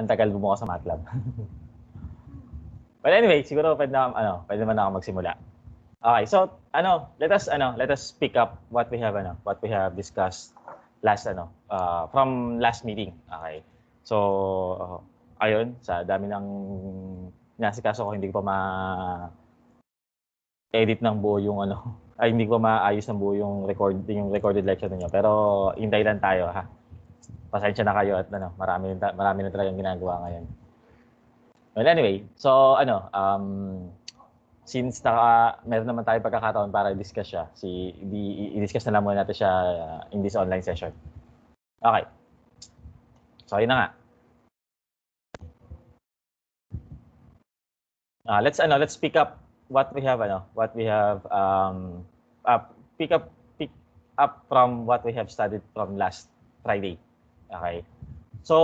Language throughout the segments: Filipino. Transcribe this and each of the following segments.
ang tagal bumuka sa MATLAB. But anyway, siguro pwede na, ano, pwede naman ako magsimula. Okay, so ano, let us ano, let us pick up what we have ano, what we have discussed last ano, uh, from last meeting. Okay. So uh, ayun, sa dami ng nasikaso ko hindi ko pa ma edit ng buo yung ano, ay hindi ko maayos ng buo yung recording yung recorded lecture niyo. Pero hintay lang tayo ha pasensya na kayo at ano, marami, marami na talagang ginagawa ngayon. Well, anyway, so ano, um, since naka, meron naman tayo pagkakataon para i-discuss siya, si, i-discuss na lang muna natin siya uh, in this online session. Okay. So, yun na nga. Uh, let's ano, let's pick up what we have ano, what we have um, uh, pick up pick up from what we have studied from last Friday. Okay. So,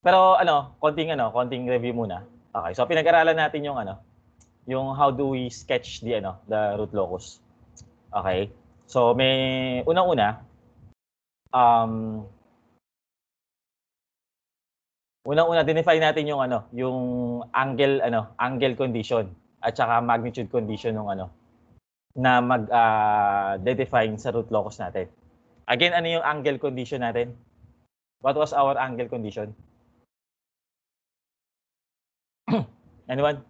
pero ano, konting ano, konting review muna. Okay. So pinag-aralan natin yung ano, yung how do we sketch the ano, the root locus. Okay. So may unang-una um Unang-una define natin yung ano, yung angle ano, angle condition at saka magnitude condition ng ano na mag uh, ah, define sa root locus natin. Again, ano yung angle condition natin? What was our angle condition? Anyone?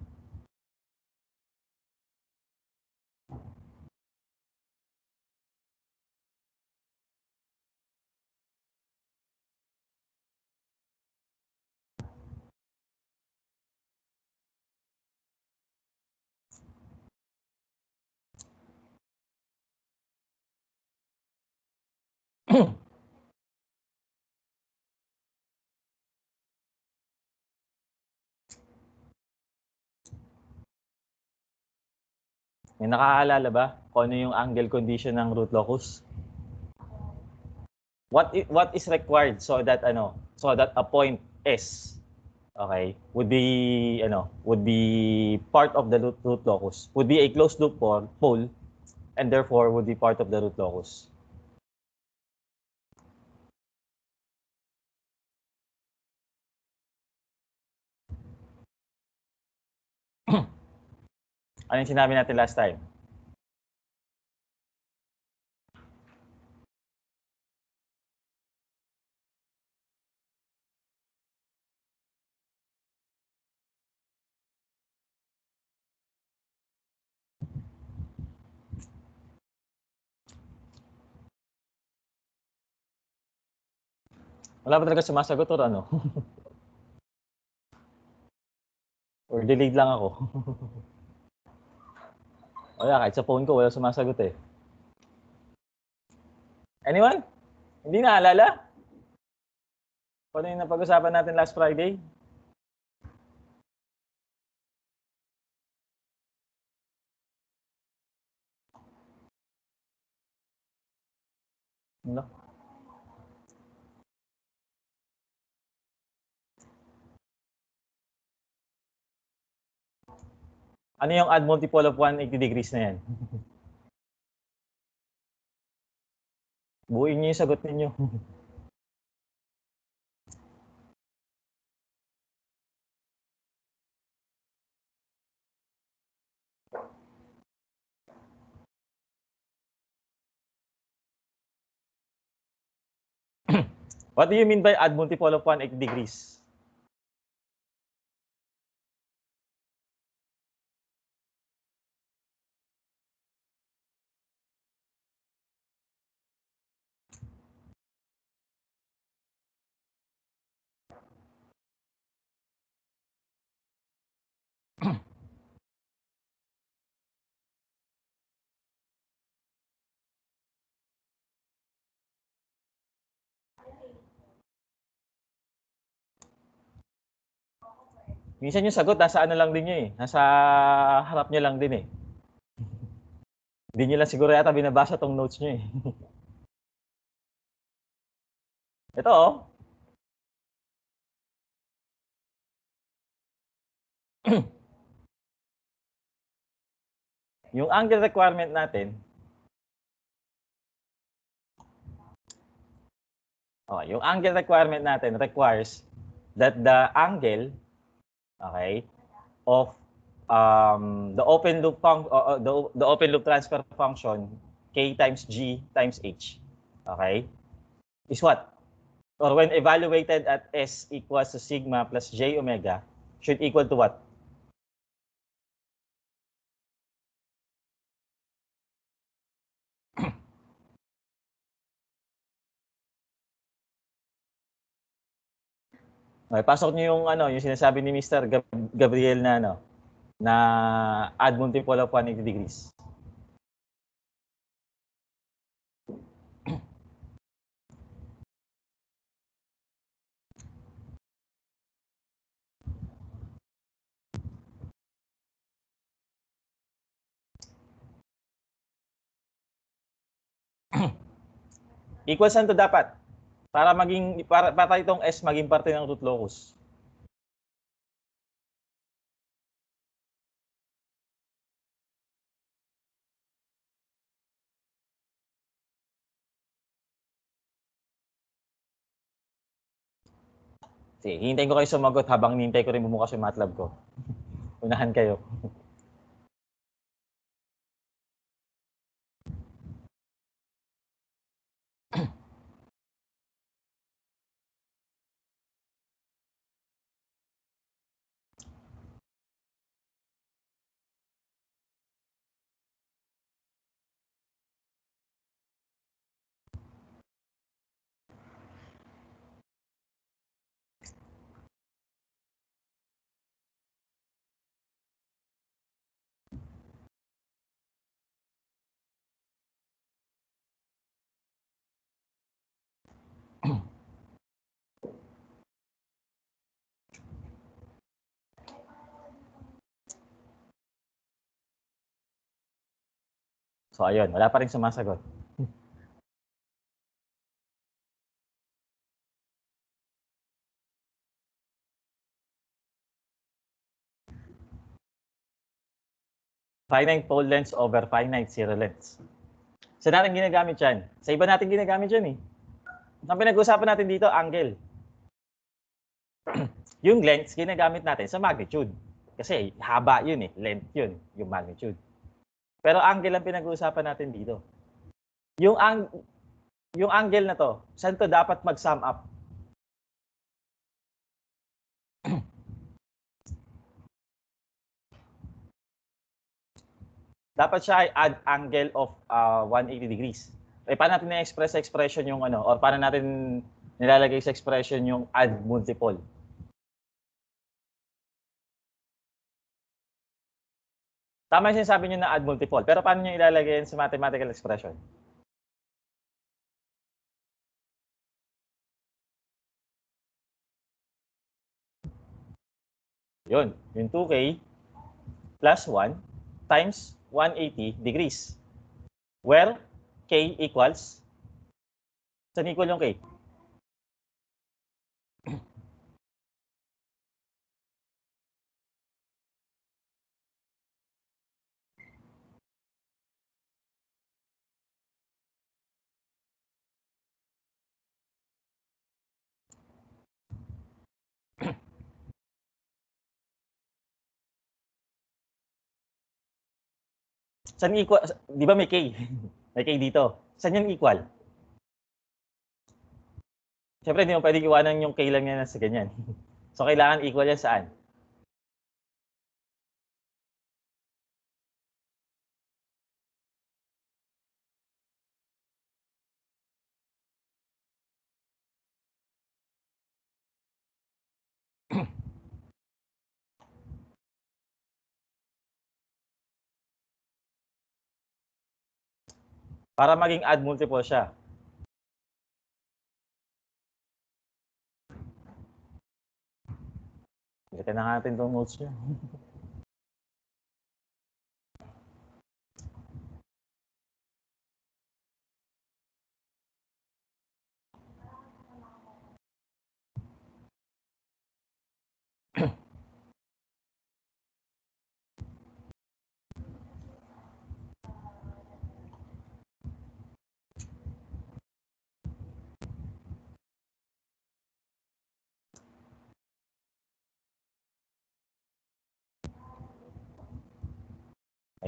May nakakaalala ba kung ano yung angle condition ng root locus? What what is required so that ano, so that a point S okay, would be ano, would be part of the root, root locus. Would be a closed loop pole, pole and therefore would be part of the root locus. Ano yung sinabi natin last time? Wala ba talaga sumasagot or ano? or delayed lang ako. O yan, kahit sa phone ko, wala sumasagot eh. Anyone? Hindi naalala? Ano yung napag-usapan natin last Friday? Ano? Ano yung odd multiple of 180 degrees na yan? Buuin niyo yung sagot ninyo. What do you mean by odd multiple of 180 degrees? Minsan yung sagot, nasa ano lang din niya eh. Nasa harap niya lang din eh. Hindi niya lang siguro yata binabasa tong notes niya eh. Ito oh. yung angle requirement natin, oh, yung angle requirement natin requires that the angle okay, of um, the open loop func- uh, uh, the, the open loop transfer function k times g times h, okay, is what? Or when evaluated at s equals to sigma plus j omega, should equal to what? Okay, pasok niyo yung ano, yung sinasabi ni Mr. Gabriel na ano na add multiple of 180 degrees. Equal saan to dapat? Para maging para, para itong S maging parte ng root locus. Sige, hintayin ko kayo sumagot habang hintay ko rin bumukas yung MATLAB ko. Unahan kayo. So ayun, wala pa rin sumasagot. finite pole length over finite zero length. lengths. Saan natin ginagamit yan? Sa iba natin ginagamit yan eh. Ang pinag-uusapan natin dito, angle. yung lengths, ginagamit natin sa magnitude. Kasi haba yun eh, length yun, yung magnitude. Pero angle ang pinag-uusapan natin dito. Yung ang yung angle na to, saan to dapat mag-sum up? dapat siya ay add angle of uh, ah, 180 degrees. Eh, paano natin na-express sa expression yung ano, or paano natin nilalagay sa expression yung add multiple? Tama yung sinasabi nyo na add multiple. Pero paano nyo ilalagay yun sa mathematical expression? Yun. Yung 2K plus 1 times 180 degrees. Where K equals, saan equal yung K? San equal? Di ba may K? may K dito. San yan equal? Siyempre, hindi mo pwedeng iwanan yung K lang yan sa ganyan. So, kailangan equal yan saan? para maging odd multiple siya. Kita na natin itong notes niya.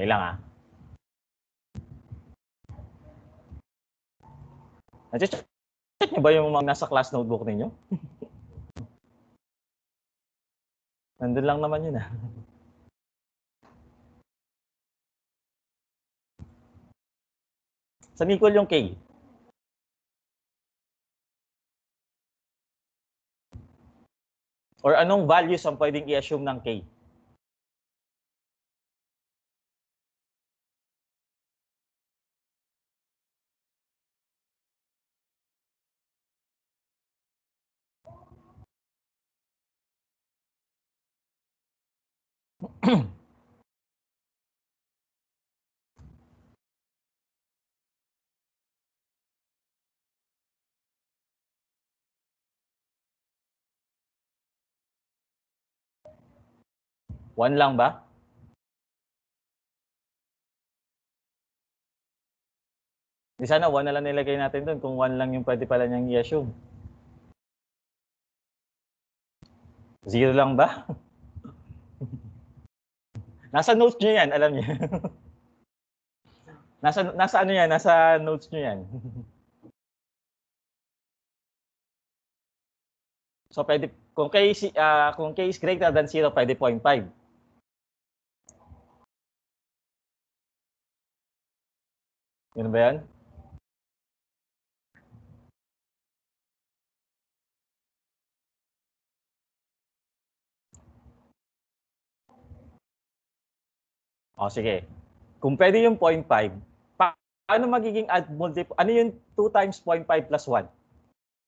Okay lang ah. Nag-check niyo ba yung mga nasa class notebook ninyo? Nandun lang naman yun ah. Sa Nicole yung K. Or anong values ang pwedeng i-assume ng K? One lang ba? Di eh, sana one na lang nilagay natin doon kung one lang yung pwede pala niyang i-assume. Zero lang ba? nasa notes niyo yan, alam niyo. nasa, nasa ano yan, nasa notes niyo yan. so pwede, kung k, uh, ah, kung case greater than 0, pwede 0.5. Yun ba yan? O, sige. Kung pwede yung 0.5, paano magiging add multiple? Ano yung 2 times 0.5 plus 1?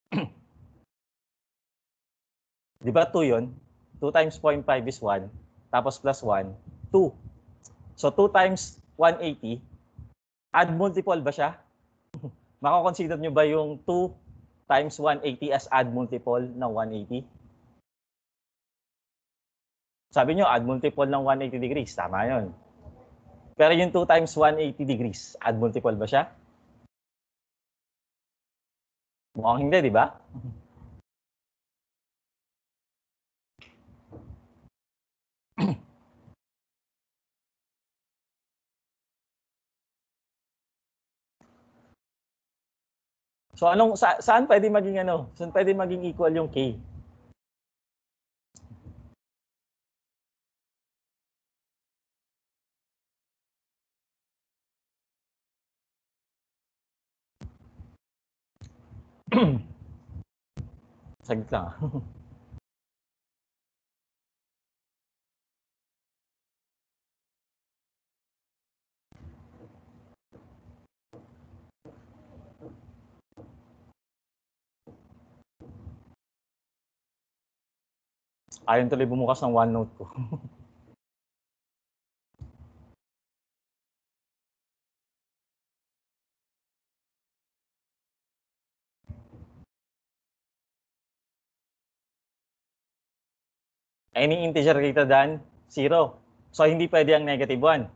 Di ba 2 yun? 2 times 0.5 is 1, tapos plus 1, 2. So 2 times 180, Add multiple ba siya? Makakonsider nyo ba yung 2 times 180 as add multiple ng 180? Sabi nyo, add multiple ng 180 degrees. Tama yon. Pero yung 2 times 180 degrees, add multiple ba siya? Mukhang hindi, di ba? So anong sa, saan pwede maging ano? Saan pwede maging equal yung k? Saglit lang. Ayon tuloy bumukas ng OneNote ko. Any integer greater than 0. So, hindi pwede ang negative 1.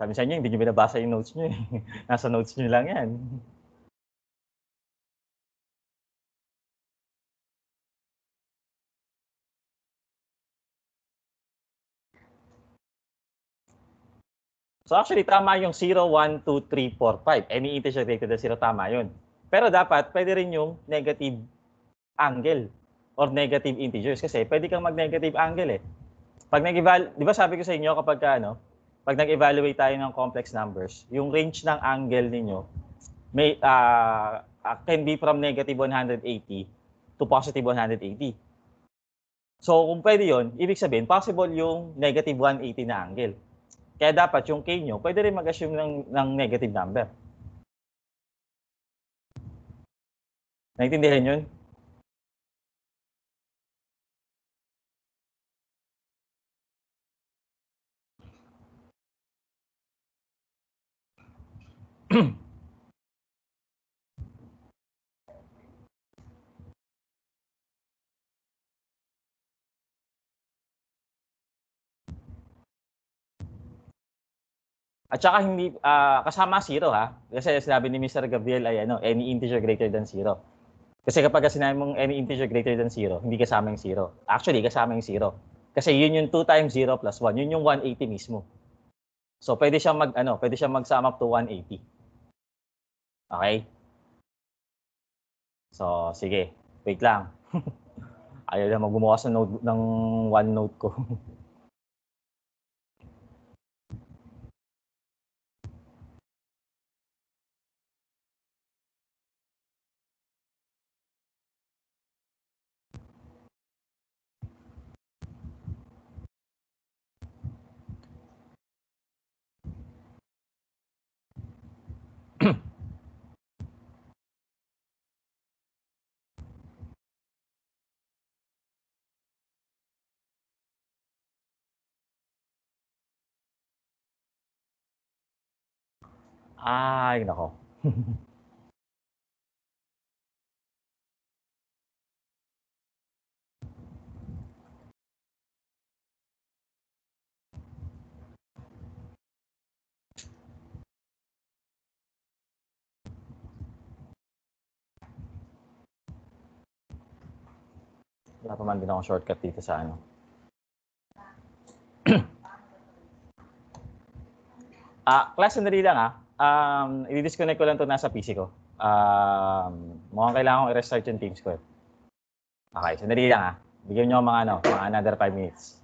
Sabi sa inyo, hindi nyo binabasa yung notes nyo eh. Nasa notes nyo lang yan. So actually, tama yung 0, 1, 2, 3, 4, 5. Any integer greater than 0, tama yun. Pero dapat, pwede rin yung negative angle or negative integers kasi pwede kang mag-negative angle eh. Pag nag di ba sabi ko sa inyo kapag ano, pag nag-evaluate tayo ng complex numbers, yung range ng angle ninyo may uh, can be from negative 180 to positive 180. So kung pwede yon, ibig sabihin possible yung negative 180 na angle. Kaya dapat yung K nyo, pwede rin mag-assume ng, ng negative number. Naintindihan yun? At saka hindi uh, kasama zero ha. Kasi sinabi ni Mr. Gabriel ay ano, any integer greater than zero. Kasi kapag sinabi mong any integer greater than zero, hindi kasama yung zero. Actually, kasama yung zero. Kasi yun yung 2 times 0 plus 1, yun yung 180 mismo. So pwede siyang mag ano, pwede siyang mag up to 180. Okay? So, sige. Wait lang. Ayaw na magbubukas ng, note, ng OneNote ko. Ay, nako. Wala pa man din akong shortcut dito sa ano. ah, class na lang ah. Um, i-disconnect ko lang to nasa PC ko. Um, mukhang kailangan kong i-restart yung Teams ko. Eh. Okay, sandali lang ah. Bigyan nyo mga ano, mga another 5 minutes.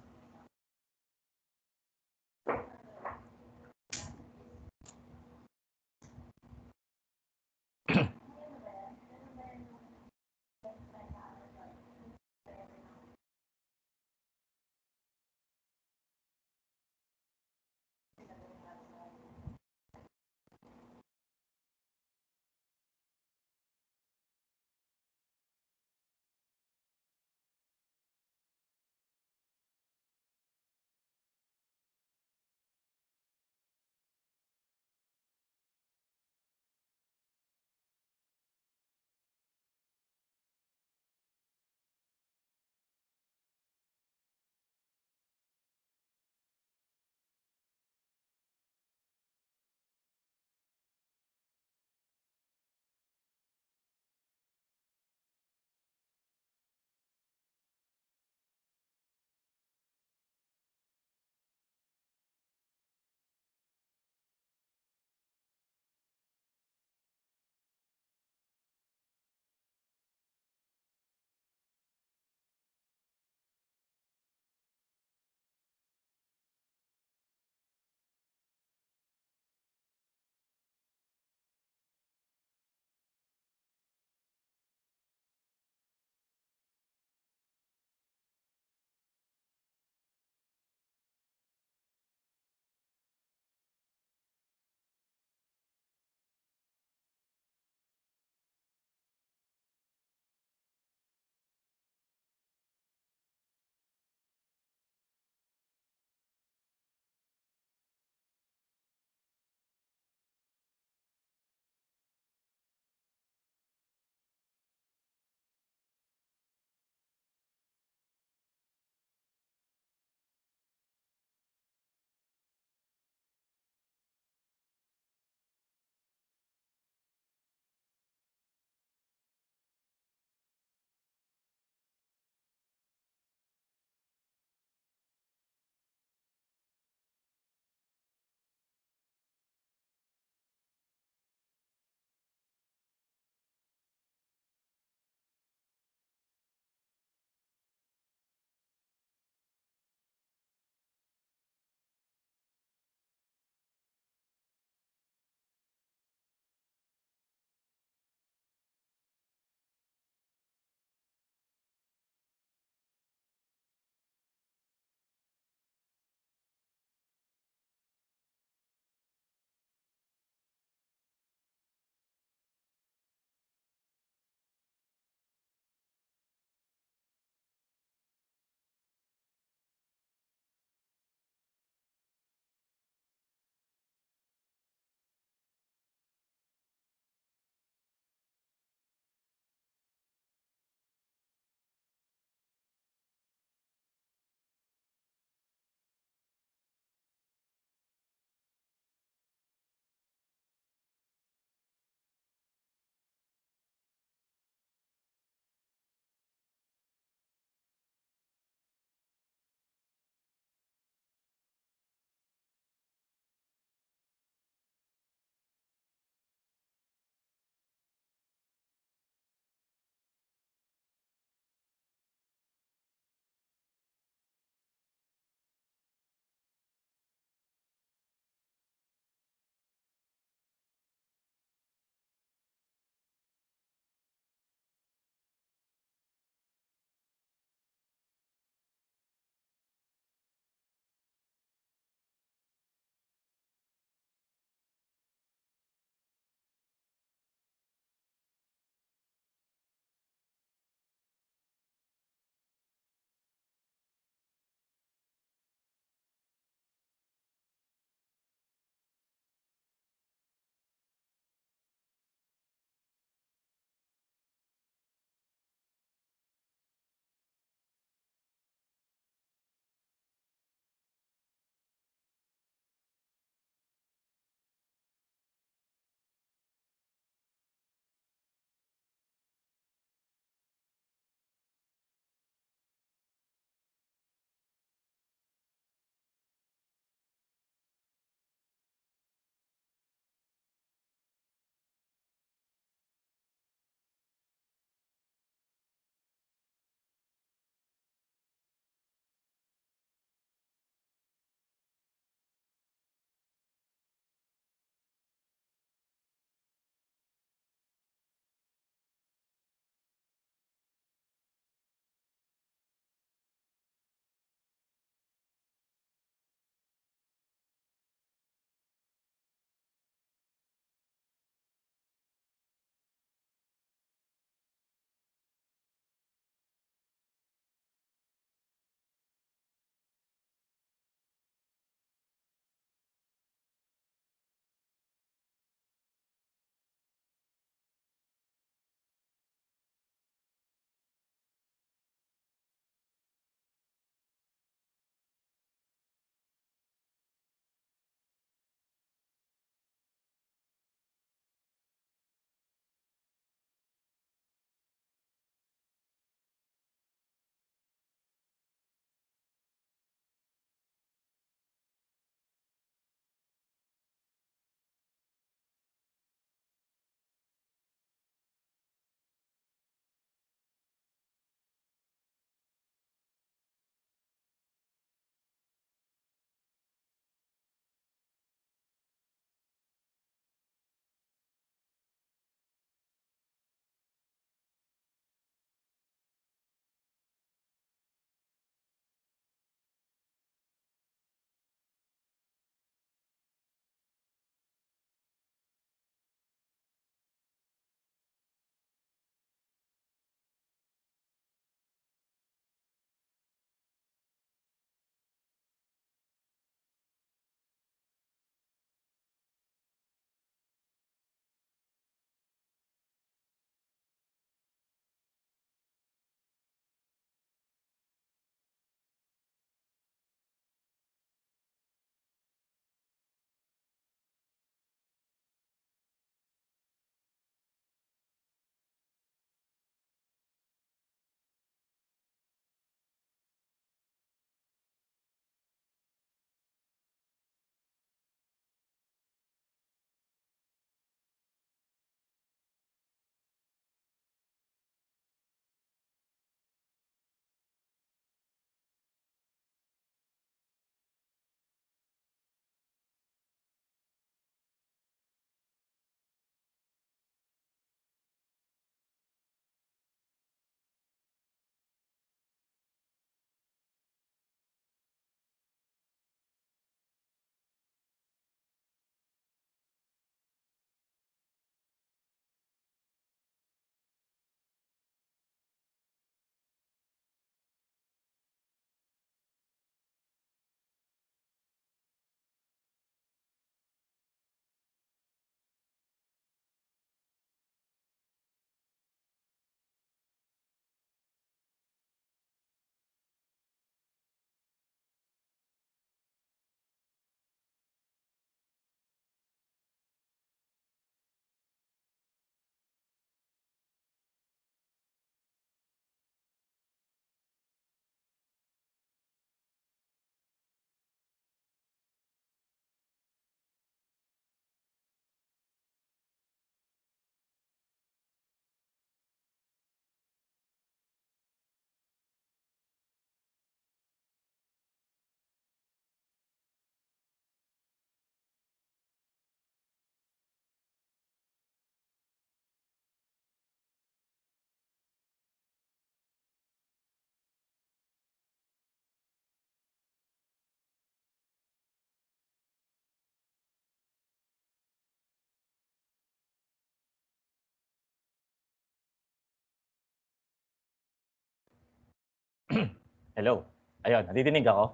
Hello. Ayun, nadidinig ako.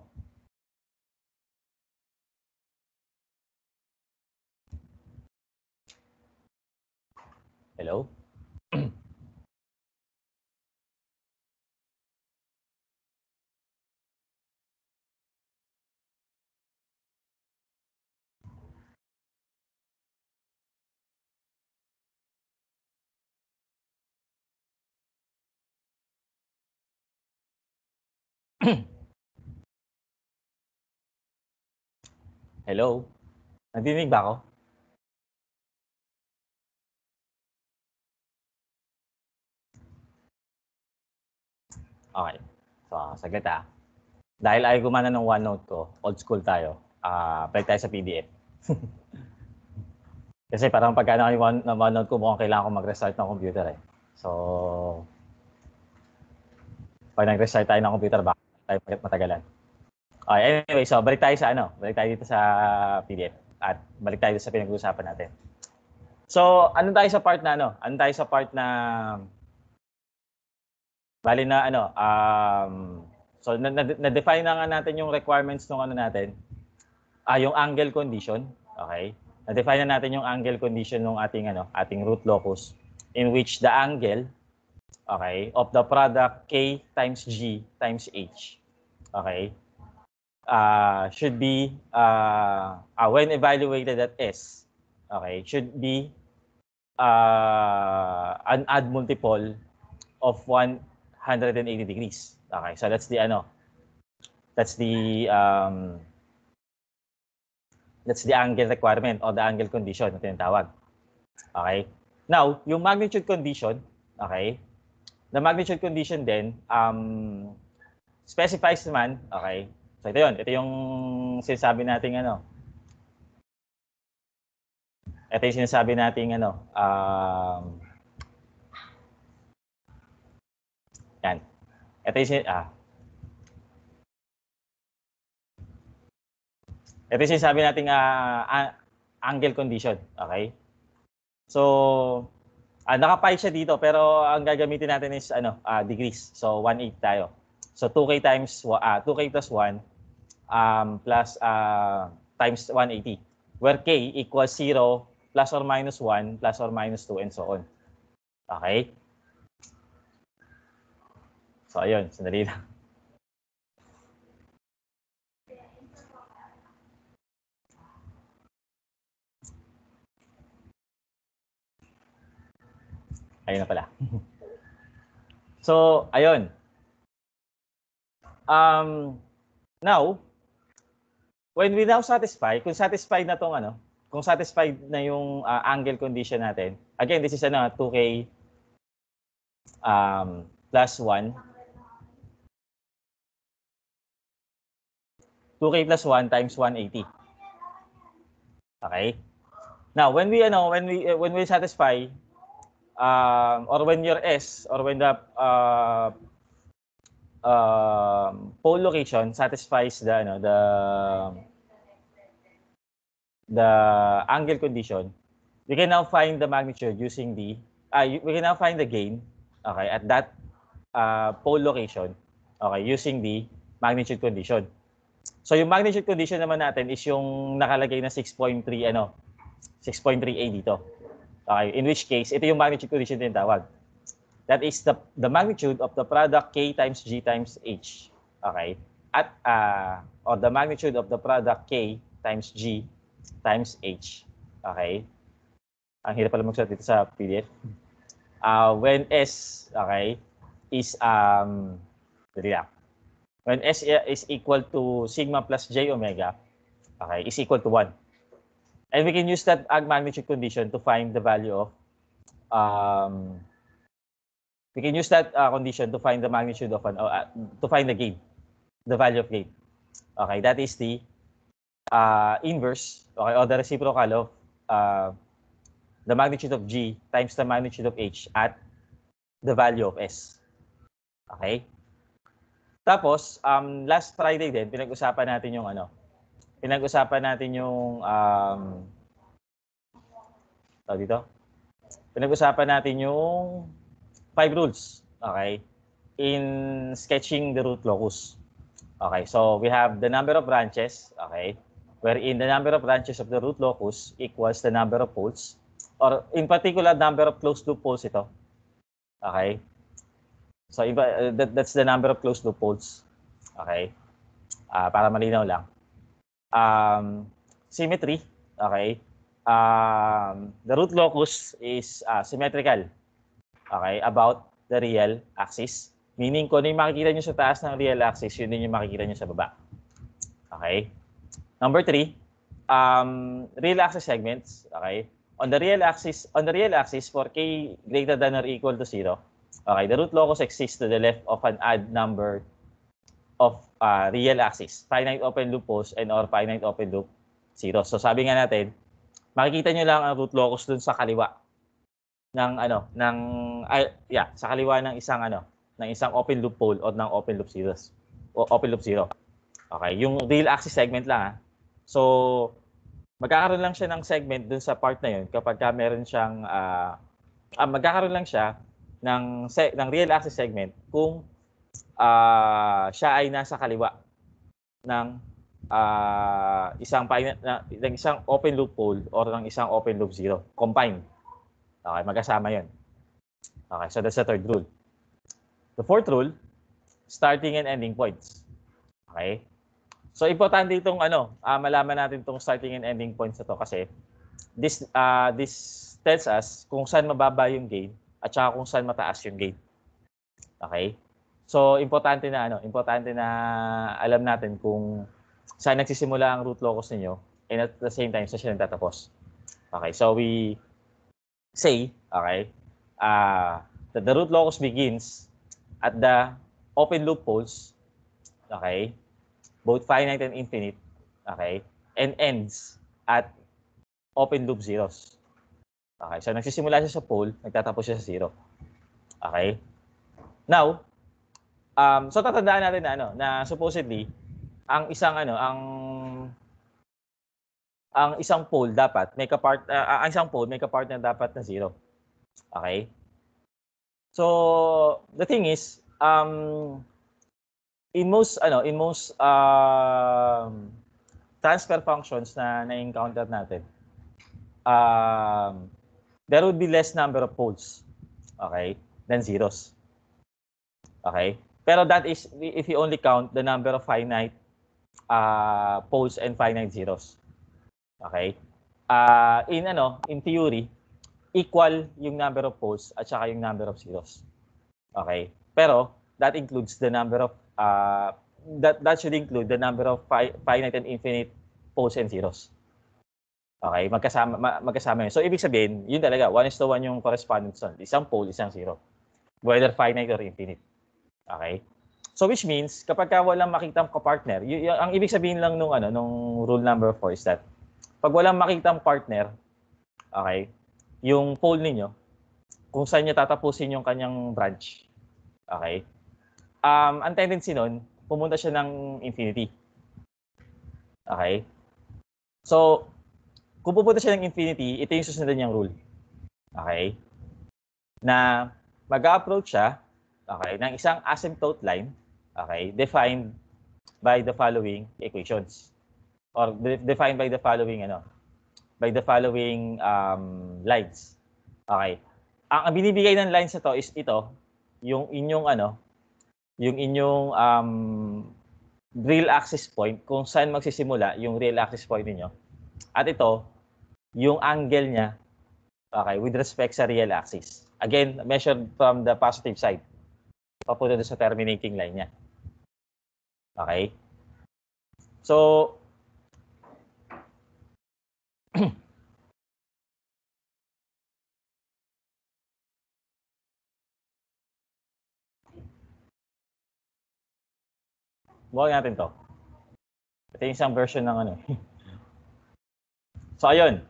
Hello? Hello? Nadinig ba ako? Okay. So, saglit ah. Dahil ayaw gumana ng OneNote ko, old school tayo. Uh, balik tayo sa PDF. Kasi parang pagka na one, OneNote ko, mukhang kailangan ko mag-restart ng computer eh. So, pag nag-restart tayo ng computer, baka tayo matagalan. Okay, anyway, so balik tayo sa ano, balik tayo dito sa PDF at balik tayo sa pinag-uusapan natin. So, ano tayo sa part na ano? Ano tayo sa part na bali na ano, um, so na-define na, na, na nga natin yung requirements ng ano natin. Ah, yung angle condition, okay? Na-define na natin yung angle condition ng ating ano, ating root locus in which the angle okay, of the product K times G times H okay, uh, should be, uh, uh, when evaluated at S, okay, should be uh, an add multiple of 180 degrees. Okay, so that's the ano, that's the um, that's the angle requirement or the angle condition na tinatawag. Okay? Now, yung magnitude condition, okay? The magnitude condition then um specifies naman, okay. So ito yun, ito yung sinasabi nating ano. Ito yung sinasabi nating ano, um, yan. Ito yung, ah, ito yung sinasabi nating uh, angle condition, okay? So, ah, naka-pi siya dito pero ang gagamitin natin is ano, ah, degrees. So, 1/8 tayo. So 2K times uh, ah, 2K plus 1 um, plus uh, times 180 where K equals 0 plus or minus 1 plus or minus 2 and so on. Okay? So ayun, sandali lang. Ayun na pala. so, ayun. Um, now, when we now satisfy, kung satisfied na tong ano, kung satisfied na yung uh, angle condition natin, again, this is ano, 2K um, plus 1. 2K plus 1 times 180. Okay? Now, when we ano, when we uh, when we satisfy um, or when your S or when the uh, um, pole location satisfies the ano the the angle condition, we can now find the magnitude using the uh, we can now find the gain okay at that uh, pole location okay using the magnitude condition. So yung magnitude condition naman natin is yung nakalagay na 6.3 ano 6.3A dito. Okay, in which case ito yung magnitude condition din tawag. That is the, the magnitude of the product K times G times H. Okay? At, uh, or the magnitude of the product K times G times H. Okay? Ang hirap pala magsulat dito sa PDF. Uh, when S, okay, is, um, lang. When S uh, is equal to sigma plus J omega, okay, is equal to 1. And we can use that magnitude condition to find the value of um, We can use that uh, condition to find the magnitude of an uh, to find the gain, the value of gain. Okay, that is the uh, inverse okay, or the reciprocal of uh, the magnitude of G times the magnitude of H at the value of S. Okay? Tapos, um, last Friday din, pinag-usapan natin yung ano, pinag-usapan natin yung um, oh, dito? Pinag-usapan natin yung five rules, okay, in sketching the root locus. Okay, so we have the number of branches, okay, wherein the number of branches of the root locus equals the number of poles, or in particular, number of closed-loop poles ito. Okay? So, iba, uh, that, that's the number of closed-loop poles. Okay? Uh, para malinaw lang. Um, symmetry, okay? Um, the root locus is uh, symmetrical okay, about the real axis. Meaning, kung ano yung makikita nyo sa taas ng real axis, yun din yung makikita nyo sa baba. Okay? Number three, um, real axis segments, okay? On the real axis, on the real axis, for k greater than or equal to 0, okay, the root locus exists to the left of an odd number of uh, real axis, finite open loop post and or finite open loop zero. So sabi nga natin, makikita nyo lang ang root locus dun sa kaliwa ng ano ng ay, yeah sa kaliwa ng isang ano ng isang open loop pole o ng open loop zeros o open loop zero okay yung real axis segment lang ha ah. so magkakaroon lang siya ng segment dun sa part na yun kapag ka meron siyang uh, ah, magkakaroon lang siya ng se- ng real axis segment kung uh, siya ay nasa kaliwa ng uh, isang ng, ng isang open loop pole or ng isang open loop zero combined Okay, magkasama yun. Okay, so that's the third rule. The fourth rule, starting and ending points. Okay? So importante itong ano, uh, malaman natin itong starting and ending points na to kasi this uh, this tells us kung saan mababa yung gain at saka kung saan mataas yung gain. Okay? So importante na ano, importante na alam natin kung saan nagsisimula ang root locus ninyo and at the same time saan siya nagtatapos. Okay, so we say, okay, uh, that the root locus begins at the open loop poles, okay, both finite and infinite, okay, and ends at open loop zeros. Okay, so nagsisimula siya sa pole, nagtatapos siya sa zero. Okay? Now, um, so tatandaan natin na ano, na supposedly, ang isang ano, ang ang isang pole dapat may kapart uh, ang isang pole may kapartner dapat na zero. Okay? So the thing is um in most ano in most um transfer functions na na-encounter natin um there would be less number of poles okay than zeros. Okay? Pero that is if you only count the number of finite uh, ah, poles and finite zeros. Okay? Uh, in ano, in theory, equal yung number of poles at saka yung number of zeros. Okay? Pero that includes the number of uh, that that should include the number of fi finite and infinite poles and zeros. Okay, magkasama ma magkasama yun. So ibig sabihin, yun talaga 1 is to 1 yung correspondence nun. Isang pole, isang zero. Whether finite or infinite. Okay? So which means kapag ka walang makitang kapartner, y- ang ibig sabihin lang nung ano nung rule number 4 is that pag walang makitang partner, okay, yung poll ninyo, kung saan niya tatapusin yung kanyang branch, okay, um, ang tendency nun, pumunta siya ng infinity. Okay? So, kung pupunta siya ng infinity, ito yung susunod niyang rule. Okay? Na mag-approach siya okay, ng isang asymptote line okay, defined by the following equations or de- defined by the following ano by the following um, lines. Okay. Ang, ang binibigay ng lines ito is ito, yung inyong ano, yung inyong um, real access point kung saan magsisimula yung real axis point niyo. At ito, yung angle niya okay with respect sa real axis. Again, measured from the positive side. Papunta sa terminating line niya. Okay? So, Buhay natin to. Ito yung isang version ng ano. Eh. so, ayun.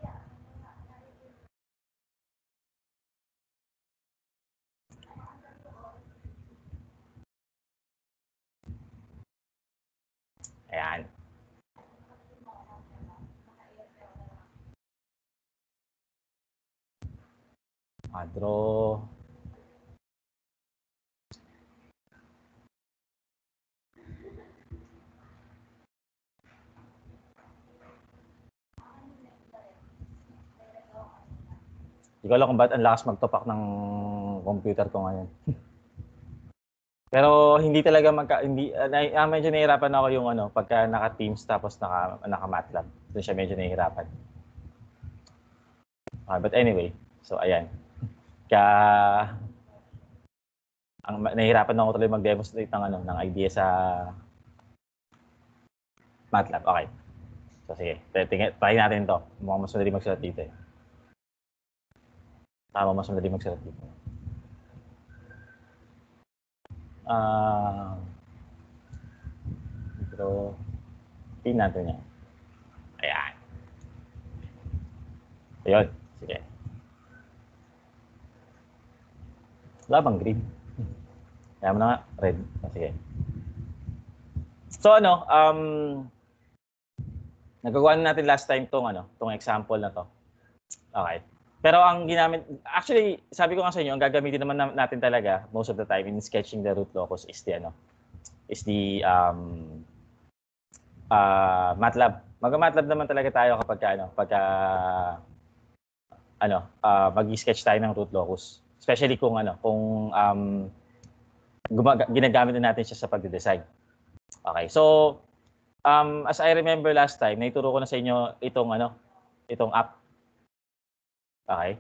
Ayan. Adro. Hindi ko alam kung bakit ang lakas magtupak ng computer ko ngayon. Pero hindi talaga magka hindi uh, ah, medyo nahihirapan ako yung ano pagka naka-Teams tapos naka naka MATLAB. Doon siya medyo nahihirapan. Uh, but anyway, so ayan. Kaya ang nahihirapan ako tuloy mag-demonstrate ng ano ng idea sa MATLAB. Okay. So sige, tingnan try natin 'to. Mukhang mas madali magsulat dito. Eh tama mas madali magsulat dito. Ah, uh, pero pin natin niya. Ayan. Ayun. Sige. Wala bang green? Kaya mo na nga, red. Ah, sige. So ano, um, nagagawa natin last time tong ano, tong example na to. Okay. Pero ang ginamit, actually, sabi ko nga sa inyo, ang gagamitin naman natin talaga most of the time in sketching the root locus is the, ano, is the um, uh, MATLAB. Mag-MATLAB naman talaga tayo kapag, ano, pagka, ano, uh, mag-sketch tayo ng root locus. Especially kung, ano, kung um, ginagamit na natin siya sa pagde-design. Okay, so, um, as I remember last time, naituro ko na sa inyo itong, ano, itong app Okay?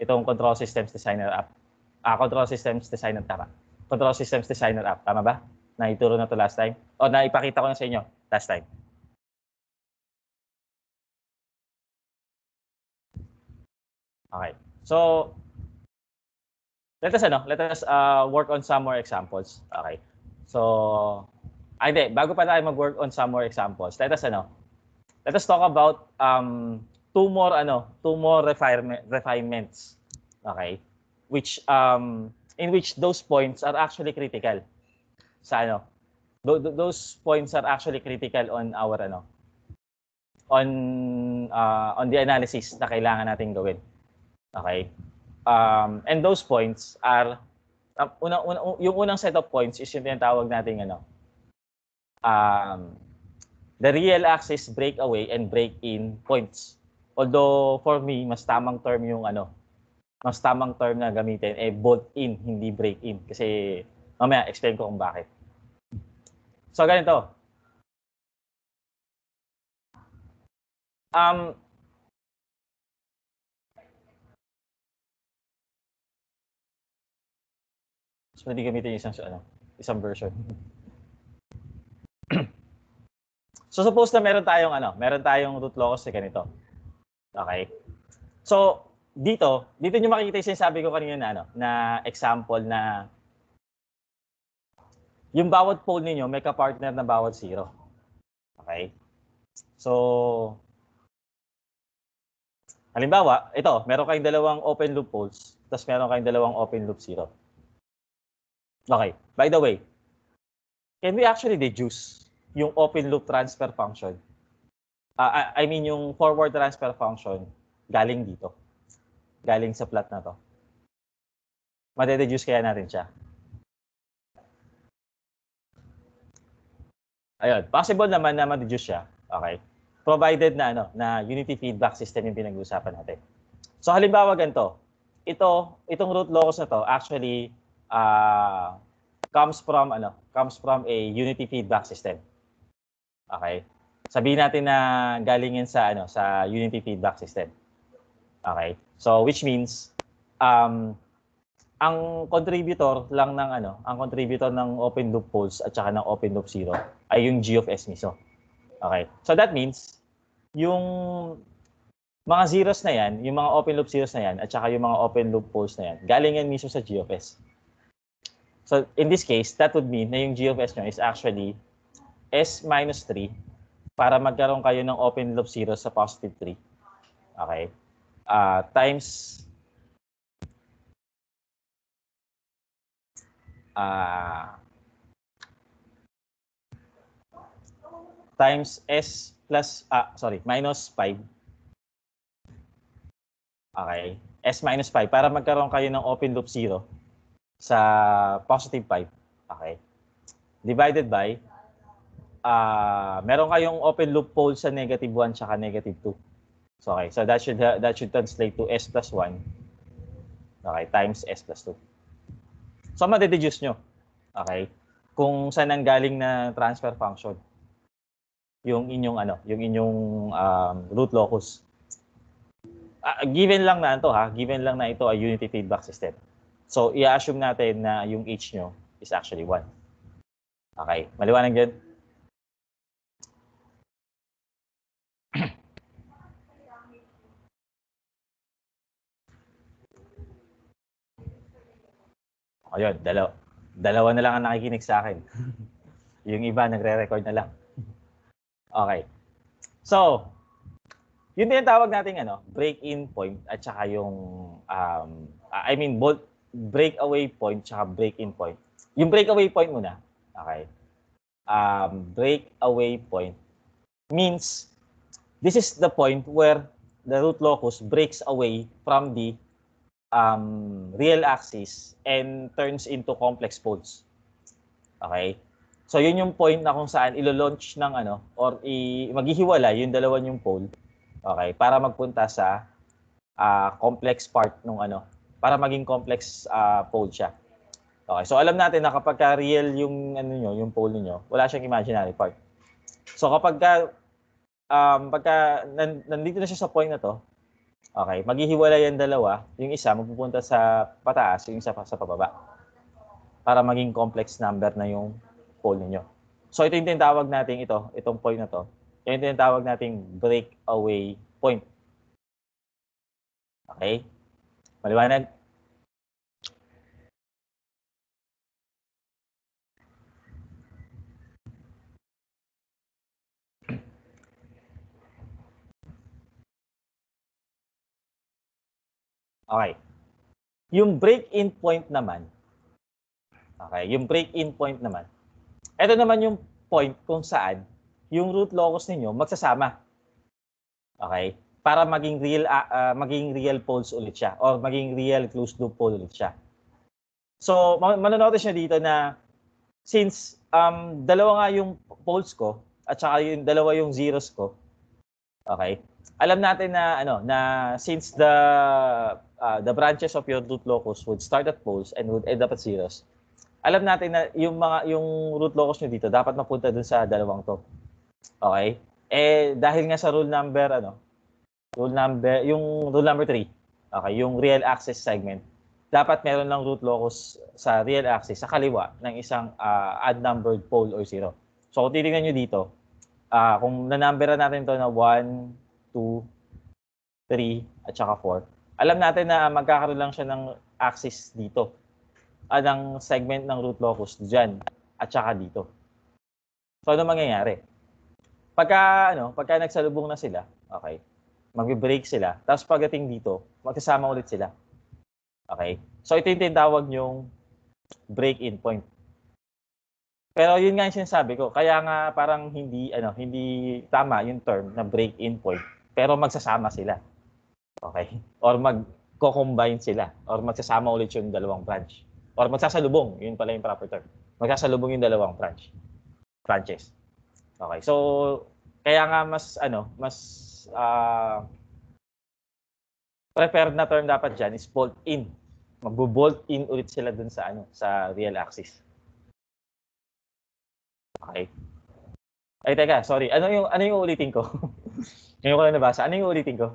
Itong control systems designer app. Ah, control systems designer, tama. Control systems designer app, tama ba? Naituro na to last time. O naipakita ko na sa inyo last time. Okay. So, let us ano, let us uh, work on some more examples. Okay. So, ay ah, di, bago pa tayo mag-work on some more examples, let us ano, let us talk about um, two more ano, two more refinement, refinements. Okay? Which um in which those points are actually critical sa ano. Th- th- those points are actually critical on our ano on uh, on the analysis na kailangan nating gawin. Okay? Um, and those points are um, unang, una, yung unang set of points is yung tinatawag nating ano um, the real axis breakaway and break in points. Although for me, mas tamang term yung ano, mas tamang term na gamitin eh bolt-in, hindi break-in. Kasi mamaya explain ko kung bakit. So ganito. Um, So, pwede gamitin yung isang, ano, isang version. so, suppose na meron tayong, ano, meron tayong root locus na ganito. Okay? So, dito, dito nyo makikita yung sinasabi ko kanina na, ano, na example na yung bawat pole ninyo may kapartner na bawat zero. Okay? So, halimbawa, ito, meron kayong dalawang open loop poles, tapos meron kayong dalawang open loop zero. Okay, by the way, can we actually deduce yung open loop transfer function Uh, I mean, yung forward transfer function galing dito. Galing sa plot na to. Matededuce kaya natin siya. Ayun, possible naman na ma-deduce siya. Okay. Provided na ano, na unity feedback system yung pinag-uusapan natin. So halimbawa ganito, ito itong root locus na to actually uh, comes from ano, comes from a unity feedback system. Okay sabihin natin na galing yan sa ano sa Unity feedback system. Okay? So which means um ang contributor lang ng ano, ang contributor ng open loop polls at saka ng open loop zero ay yung G of S mismo. Okay. So that means yung mga zeros na yan, yung mga open loop zeros na yan at saka yung mga open loop polls na yan, galing yan mismo sa G of S. So in this case, that would mean na yung G of S nyo is actually S minus 3 para magkaroon kayo ng open loop 0 sa positive 3. Okay? Uh, times uh, times S plus, ah, sorry, minus 5. Okay. S minus 5 para magkaroon kayo ng open loop 0 sa positive 5. Okay. Divided by uh, meron kayong open loop pole sa negative 1 tsaka negative 2. So, okay. So, that should, that should translate to S plus 1. Okay. Times S plus 2. So, madideduce nyo. Okay. Kung saan ang galing na transfer function. Yung inyong, ano, yung inyong um, root locus. Uh, given lang na ito, ha? Given lang na ito ay unity feedback system. So, i-assume natin na yung H nyo is actually 1. Okay. Maliwanag yan? Ayun, dalawa, dalawa na lang ang nakikinig sa akin. yung iba, nagre-record na lang. Okay. So, yun din tawag natin ano, break-in point at saka yung, um, I mean, both breakaway point at break-in point. Yung breakaway point muna, okay? Um, breakaway point means this is the point where the root locus breaks away from the um, real axis and turns into complex poles. Okay? So yun yung point na kung saan ilo-launch ng ano or i- maghihiwala yung dalawa yung pole. Okay, para magpunta sa uh, complex part nung ano, para maging complex uh, pole siya. Okay, so alam natin na kapag ka real yung ano niyo, yung pole niyo, wala siyang imaginary part. So kapag ka um, pagka nan, nandito na siya sa point na to, Okay, maghihiwalay yung dalawa. Yung isa magpupunta sa pataas, yung isa sa pababa. Para maging complex number na yung pole ninyo. So ito yung tinatawag natin ito, itong point na to. Yung tinatawag nating breakaway point. Okay? Maliwanag? Okay. Yung break-in point naman, okay, yung break-in point naman, ito naman yung point kung saan yung root locus ninyo magsasama. Okay? Para maging real uh, uh, maging real poles ulit siya or maging real closed loop pole ulit siya. So, manonotice niyo dito na since um, dalawa nga yung poles ko at saka yung dalawa yung zeros ko, Okay? Alam natin na ano na since the uh, the branches of your root locus would start at poles and would end up at zeros. Alam natin na yung mga yung root locus niyo dito dapat mapunta dun sa dalawang to. Okay? Eh dahil nga sa rule number ano rule number yung rule number 3. Okay, yung real axis segment dapat meron lang root locus sa real axis sa kaliwa ng isang uh, odd numbered pole or zero. So kung titingnan niyo dito, ah, kung nanumberan natin to na 1, 2, 3, at saka 4, alam natin na magkakaroon lang siya ng axis dito. Ah, ng segment ng root locus dyan at saka dito. So ano mangyayari? Pagka ano, pagka nagsalubong na sila, okay. Magbe-break sila. Tapos pagdating dito, magkasama ulit sila. Okay? So ito yung tinatawag yung break-in point. Pero yun nga yung sinasabi ko. Kaya nga parang hindi ano, hindi tama yung term na break-in point. Pero magsasama sila. Okay? Or magko-combine sila or magsasama ulit yung dalawang branch. Or magsasalubong, yun pala yung proper term. Magsasalubong yung dalawang branch. Branches. Okay. So kaya nga mas ano, mas uh, ah, preferred na term dapat diyan is bolt in. Magbo-bolt in ulit sila dun sa ano, sa real axis. Okay. Ay, teka, sorry. Ano yung, ano yung ulitin ko? Ngayon ko lang nabasa. Ano yung ulitin ko?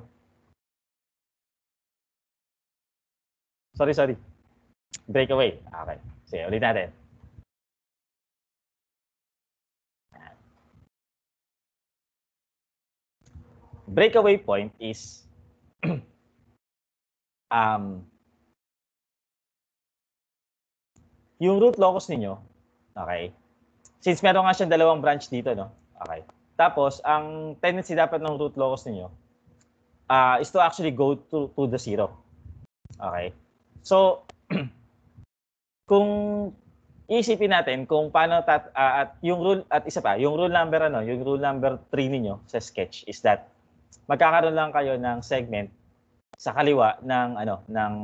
Sorry, sorry. Breakaway. Okay. Sige, ulit natin. Breakaway point is um, yung root locus ninyo, okay, since meron nga siyang dalawang branch dito, no? Okay. Tapos, ang tendency dapat ng root locus ninyo uh, is to actually go to, to the zero. Okay. So, kung isipin natin kung paano tat, uh, at yung rule at isa pa, yung rule number ano, yung rule number 3 niyo sa sketch is that magkakaroon lang kayo ng segment sa kaliwa ng ano ng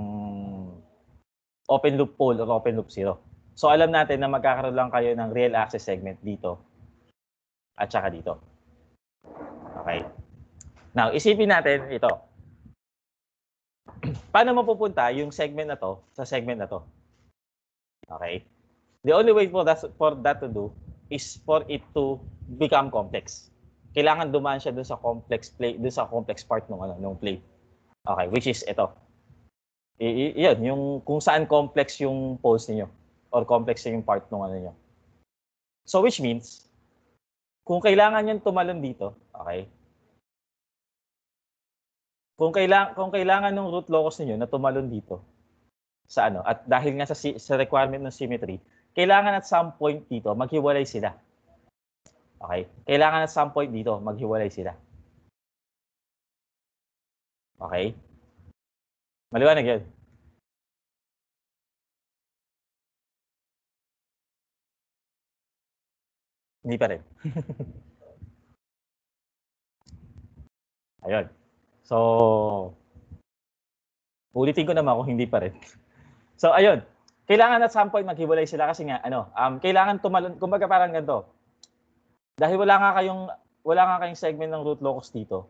open loop pole or open loop zero. So alam natin na magkakaroon lang kayo ng real access segment dito at saka dito. Okay. Now, isipin natin ito. Paano mapupunta yung segment na to sa segment na to? Okay. The only way for that, for that to do is for it to become complex. Kailangan dumaan siya dun sa complex plate, dun sa complex part ng ano, ng plate. Okay, which is ito. I, I, yun, yung kung saan complex yung poles niyo or complex yung part ng ano nyo. So which means, kung kailangan nyo tumalon dito, okay, kung kailangan kung kailangan ng root locus niyo na tumalon dito sa ano at dahil nga sa sa requirement ng symmetry kailangan at some point dito maghiwalay sila okay kailangan at some point dito maghiwalay sila okay maliwanag 'yan Hindi pa rin. Ayun. So, ulitin ko naman kung hindi pa rin. So, ayun. Kailangan at some point maghiwalay sila kasi nga, ano, um, kailangan tumalon, kumbaga parang ganito. Dahil wala nga kayong, wala nga kayong segment ng root locus dito.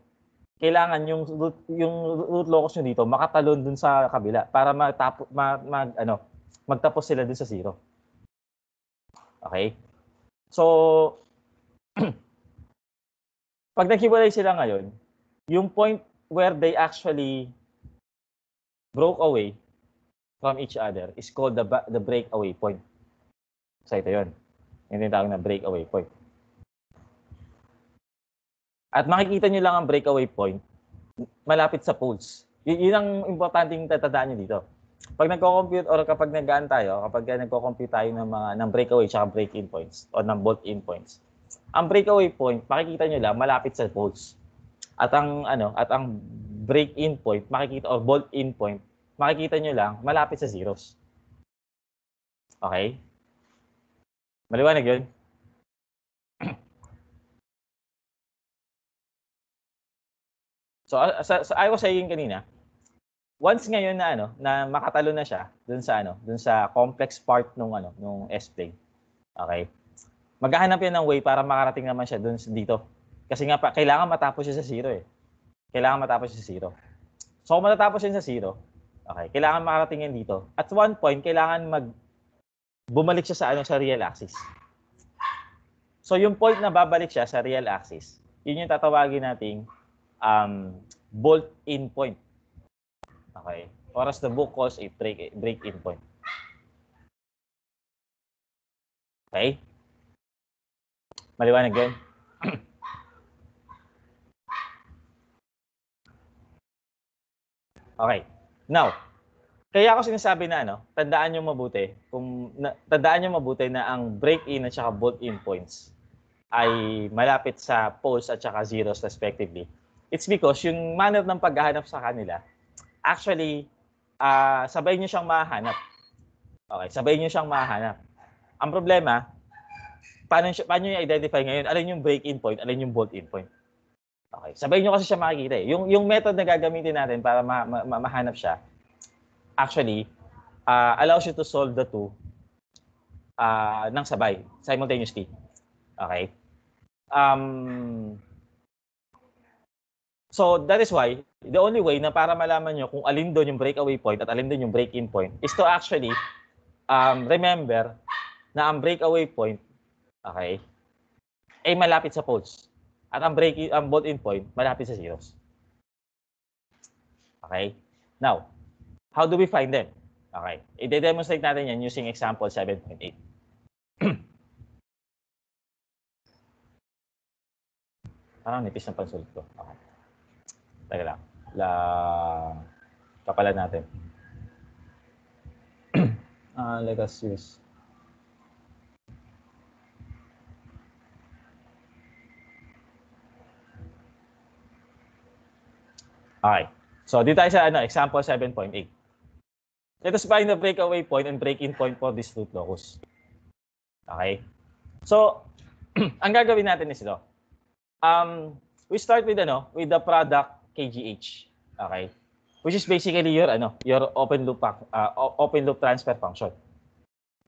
Kailangan yung root, yung root locus nyo dito makatalon dun sa kabila para magtapo, ma, mag, ano, magtapos sila dun sa zero. Okay? So, pag naghiwalay sila ngayon, yung point where they actually broke away from each other is called the, the breakaway point. So, ito yun. Yun yung tawag na breakaway point. At makikita nyo lang ang breakaway point malapit sa poles. Y- yun ang importanteng tatandaan nyo dito pag nagko-compute or kapag nagaan tayo, kapag nagko-compute tayo ng mga ng breakaway at break-in points o ng bolt-in points. Ang breakaway point, makikita nyo lang malapit sa bolts. At ang ano, at ang break-in point, makikita or bolt-in point, makikita nyo lang malapit sa zeros. Okay? Maliwanag 'yun? So, as, ah, as I was saying kanina, once ngayon na ano, na makatalo na siya dun sa ano, dun sa complex part nung ano, nung S-plane. Okay. Maghahanap yan ng way para makarating naman siya dun dito. Kasi nga pa, kailangan matapos siya sa zero eh. Kailangan matapos siya sa zero. So kung matatapos siya sa zero, okay, kailangan makarating yan dito. At one point, kailangan mag bumalik siya sa ano sa real axis. So yung point na babalik siya sa real axis, yun yung tatawagin nating um, bolt-in point Okay. Or as the book calls a eh, break eh, break-in point. Okay? Maliwanag yun? okay. Now, kaya ako sinasabi na ano, tandaan niyo mabuti, kung na, tandaan niyo mabuti na ang break-in at saka bolt-in points ay malapit sa poles at saka zeros respectively. It's because yung manner ng paghahanap sa kanila Actually, uh, sabay nyo siyang mahanap. Okay, sabay nyo siyang mahanap. Ang problema, paano, siya, paano nyo identify ngayon? Alin yung break-in point? Alin yung bolt-in point? Okay, sabay nyo kasi siya makikita eh. Yung, yung method na gagamitin natin para ma, ma, ma, mahanap siya, actually, uh, allows you to solve the two uh, ng sabay, simultaneously. Okay? Um, So that is why the only way na para malaman nyo kung alin doon yung breakaway point at alin doon yung break-in point is to actually um, remember na ang breakaway point, okay, ay malapit sa poles. At ang break ang bolt in point malapit sa zeros. Okay? Now, how do we find them? Okay. I-demonstrate natin yan using example 7.8. Parang nipis ng pansulit ko. Okay. Teka lang. La... Kapalan natin. uh, let us use Okay. So, dito tayo sa ano, example 7.8. Let us find the breakaway point and break-in point for this root locus. Okay? So, ang gagawin natin is ito. Um, we start with ano, with the product kgh. Okay? Which is basically your ano, your open loop uh, open loop transfer function.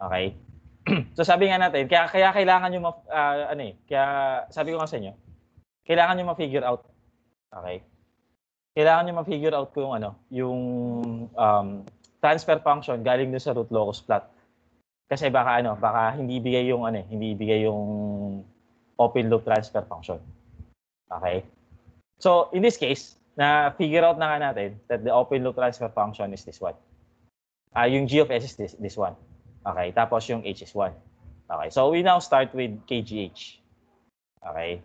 Okay? so sabi nga natin, kaya kaya kailangan niyo uh, ano eh, kaya sabi ko nga sa inyo, kailangan niyo ma-figure out. Okay? Kailangan niyo ma-figure out kung ano, yung um, transfer function galing doon sa root locus plot. Kasi baka ano, baka hindi bigay yung ano, eh, hindi ibigay yung open loop transfer function. Okay? So, in this case, na figure out na nga natin that the open loop transfer function is this one. Uh, yung G of S is this, this one. Okay, tapos yung H is 1. Okay, so we now start with KGH. Okay,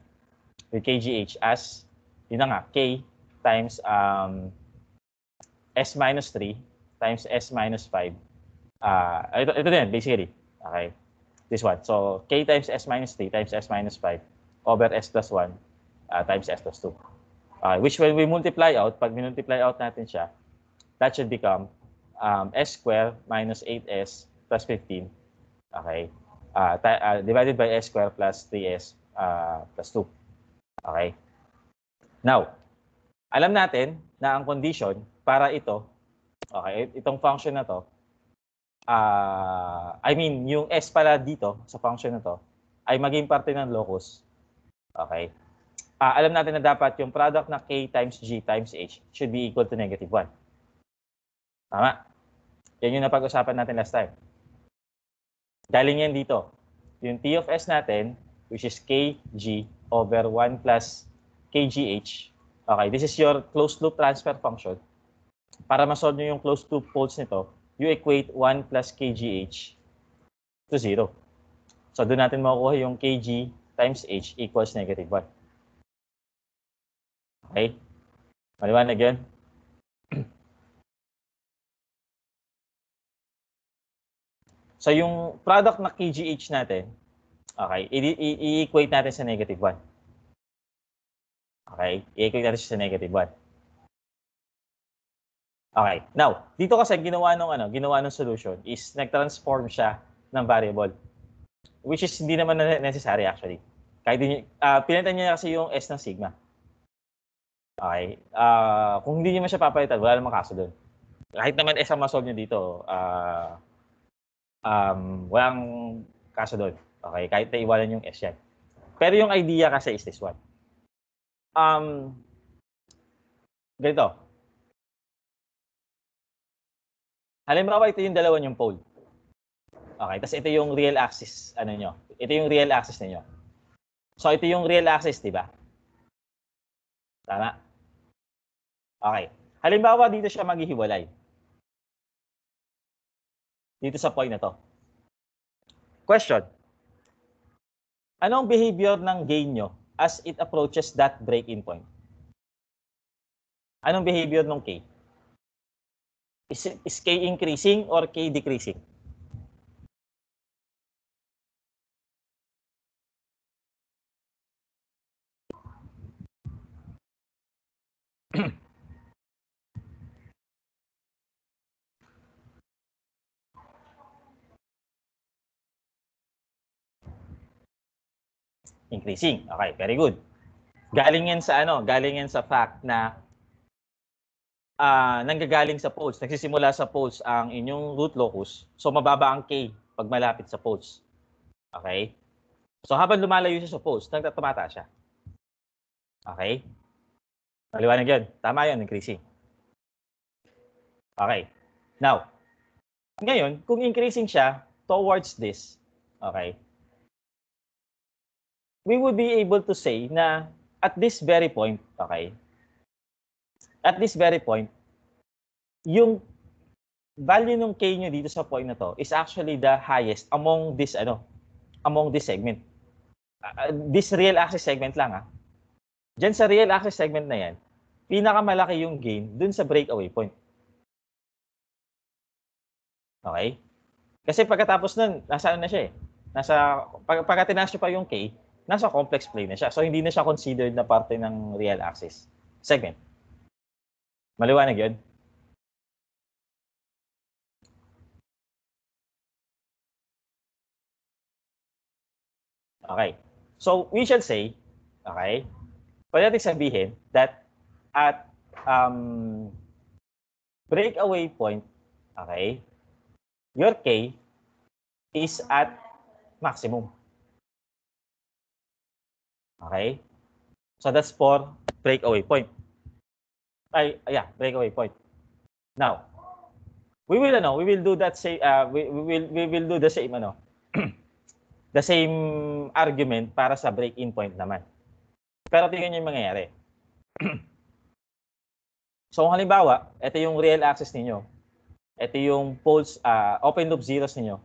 with KGH as, yun na nga, K times um, S minus 3 times S minus 5. Uh, ah, ito, ito din, basically. Okay, this one. So, K times S minus 3 times S minus 5 over S plus 1 uh, ah, times S plus 2. Uh, which when we multiply out, pag minultiply out natin siya, that should become um, s square minus 8s plus 15. Okay? Uh, uh, divided by s square plus 3s uh, plus 2. Okay? Now, alam natin na ang condition para ito, okay, itong function na to, uh, I mean, yung s pala dito sa function na to, ay maging parte ng locus. Okay? uh, alam natin na dapat yung product na K times G times H should be equal to negative 1. Tama. Yan yung napag-usapan natin last time. Galing yan dito. Yung T of S natin, which is KG over 1 plus KGH. Okay, this is your closed loop transfer function. Para masolve nyo yung closed loop poles nito, you equate 1 plus KGH to 0. So doon natin makukuha yung KG times H equals negative 1. Okay? Maliwanag yun? So, yung product na KGH natin, okay, i-equate natin sa negative 1. Okay, i-equate natin sa negative 1. Okay, now, dito kasi ginawa nung ano, ginawa nung solution is nag-transform siya ng variable. Which is hindi naman necessary actually. Kahit din, uh, pinalitan niya kasi yung S ng sigma. Okay. Uh, kung hindi niya man siya papalitan, wala namang kaso doon. Kahit naman isang masolve niya dito, uh, um, walang kaso doon. Okay, kahit na naiwanan yung S yan. Pero yung idea kasi is this one. Um, ganito. Halimbawa, ito yung dalawa yung pole. Okay, tapos ito yung real axis, ano nyo. Ito yung real axis ninyo. So, ito yung real axis, di ba? Tama. Okay. Halimbawa, dito siya maghihiwalay. Dito sa point na to. Question. Anong behavior ng gain nyo as it approaches that break-in point? Anong behavior ng K? Is, is K increasing or K decreasing? increasing. Okay, very good. Galing yan sa ano, galing yan sa fact na uh, nanggagaling sa poles, nagsisimula sa poles ang inyong root locus. So mababa ang K pag malapit sa poles. Okay? So habang lumalayo siya sa poles, nagtatumata siya. Okay? Maliwanag yun. Tama yun, increasing. Okay. Now, ngayon, kung increasing siya towards this, okay, we would be able to say na at this very point, okay, at this very point, yung value ng K nyo dito sa point na to is actually the highest among this, ano, among this segment. Uh, this real axis segment lang, ah. Diyan sa real axis segment na yan, pinakamalaki yung gain dun sa breakaway point. Okay? Kasi pagkatapos nun, nasa ano na siya eh. Nasa, pag, pagka tinaas pa yung K, nasa complex plane na siya. So, hindi na siya considered na parte ng real axis segment. Maliwanag yun? Okay. So, we shall say, okay, pwede natin sabihin that at um, breakaway point, okay, your K is at maximum. Okay? So that's for breakaway point. Ay, yeah, breakaway point. Now, we will ano, we will do that same uh, we, we will we will do the same ano. the same argument para sa break-in point naman. Pero tingnan niyo yung mangyayari. so kung halimbawa, ito yung real access ninyo. Ito yung poles, uh, open loop zeros niyo.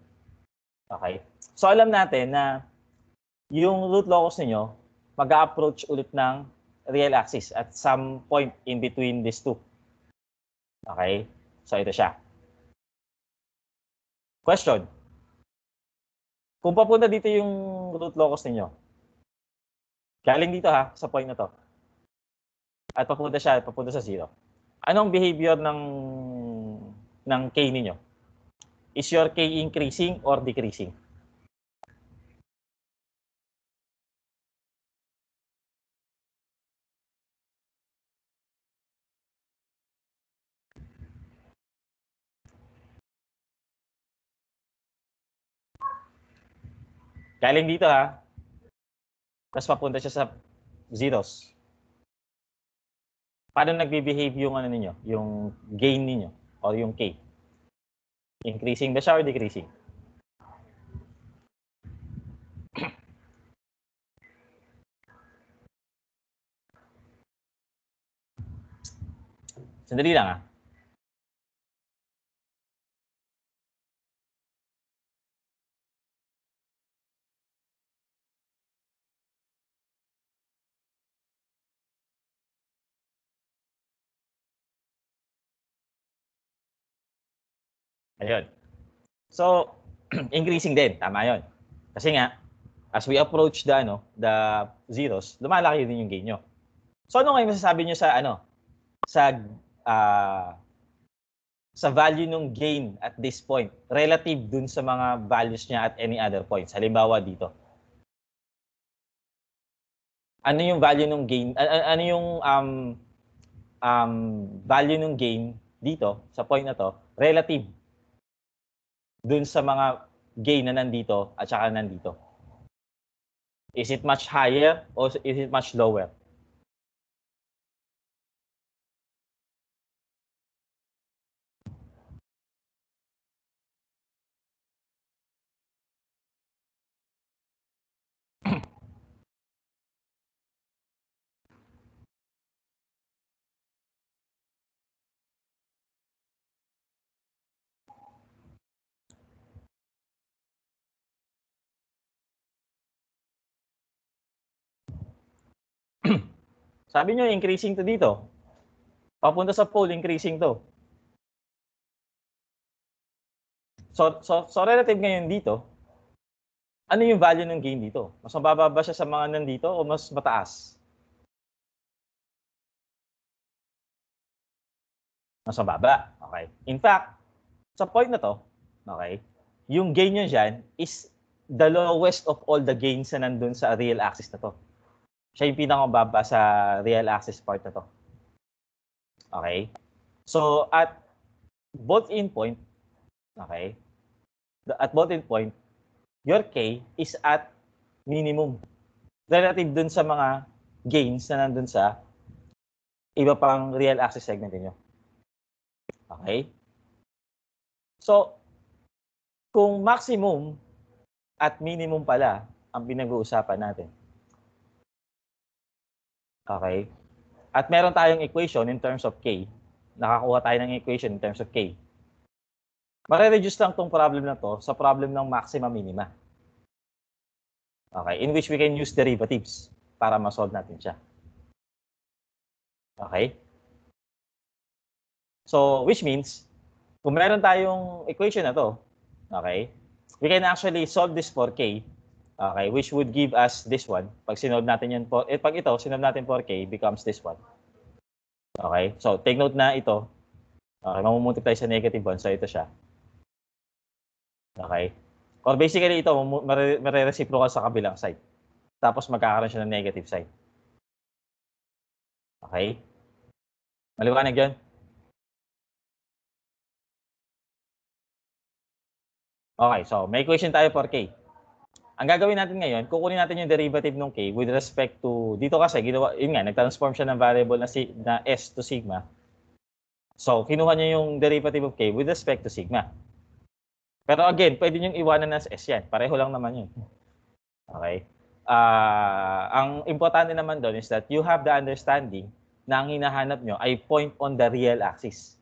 Okay? So alam natin na yung root locus niyo mag-approach ulit ng real axis at some point in between these two. Okay? So ito siya. Question. Kung papunta dito yung root locus ninyo, galing dito ha, sa point na to, at papunta siya, papunta sa zero, anong behavior ng ng k ninyo? Is your k increasing or decreasing? Galing dito ha. Tapos papunta siya sa zeros. Paano nagbe-behave yung ano ninyo? Yung gain ninyo or yung K? Increasing ba siya or decreasing? Sandali lang ah. Ayun. So, increasing din. Tama yon. Kasi nga, as we approach the, ano, the zeros, lumalaki din yung gain nyo. So, ano ngayon masasabi nyo sa, ano, sa, uh, sa value ng gain at this point relative dun sa mga values niya at any other points? Halimbawa dito. Ano yung value ng gain? Ano yung um, um, value ng gain dito sa point na to relative dun sa mga gay na nandito at saka nandito? Is it much higher or is it much lower? Sabi nyo, increasing to dito. Papunta sa pole, increasing to. So, so, so relative ngayon dito, ano yung value ng gain dito? Mas mababa ba siya sa mga nandito o mas mataas? Mas mababa. Okay. In fact, sa point na to, okay, yung gain nyo dyan is the lowest of all the gains na nandun sa real axis na to. Siya yung pinakamababa sa real axis part na to. Okay? So, at both in point, okay, at both in point, your K is at minimum relative dun sa mga gains na nandun sa iba pang real axis segment niyo. Okay? So, kung maximum at minimum pala ang pinag-uusapan natin, Okay? At meron tayong equation in terms of K. Nakakuha tayo ng equation in terms of K. Mare-reduce lang tong problem na to sa problem ng maximum minima. Okay? In which we can use derivatives para ma-solve natin siya. Okay? So, which means, kung meron tayong equation na to, okay, we can actually solve this for k Okay, which would give us this one. Pag sinod natin yan, po, eh, pag ito, sinod natin 4K, becomes this one. Okay, so take note na ito. Okay, mamumultiply sa negative one, so ito siya. Okay. Or basically ito, marireciprocal sa kabilang side. Tapos magkakaroon siya ng negative side. Okay? Maliwanag yan? Okay, so may equation tayo for K. Ang gagawin natin ngayon, kukunin natin yung derivative ng k with respect to, dito kasi, ginawa, yun nga, nag-transform siya ng variable na, si, na s to sigma. So, kinuha niya yung derivative of k with respect to sigma. Pero again, pwede niyong iwanan ng s yan. Pareho lang naman yun. Okay? Uh, ang importante naman doon is that you have the understanding na ang hinahanap nyo ay point on the real axis.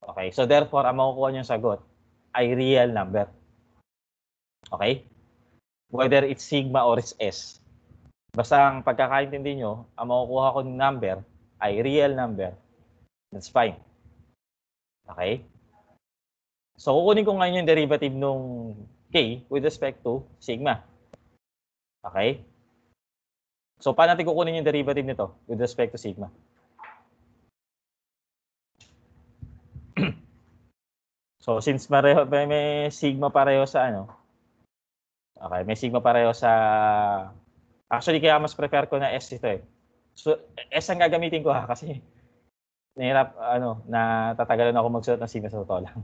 Okay? So, therefore, ang makukuha niyong sagot ay real number. Okay? whether it's sigma or it's S. Basta ang pagkakaintindi nyo, ang makukuha kong number ay real number. That's fine. Okay? So, kukunin ko ngayon yung derivative nung k with respect to sigma. Okay? So, paano natin kukunin yung derivative nito with respect to sigma? so, since pareho, may, may sigma pareho sa ano, Okay, may sigma pareho sa... Actually, kaya mas prefer ko na S ito eh. So, S ang gagamitin ko ha, kasi nahirap, ano, na tatagalan ako magsulat ng sigma sa totoo lang.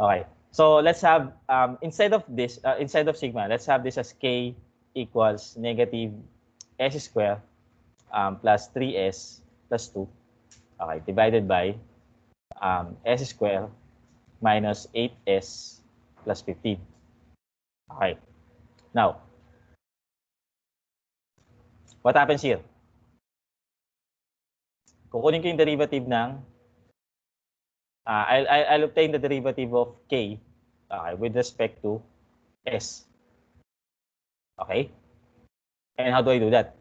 Okay. So, let's have, um, instead of this, uh, instead of sigma, let's have this as K equals negative S square um, plus 3S plus 2. Okay, divided by um, S square minus 8S plus 15. Okay. Now, what happens here? Kukunin ko yung derivative ng uh, I'll, I'll obtain the derivative of k okay, with respect to s. Okay? And how do I do that?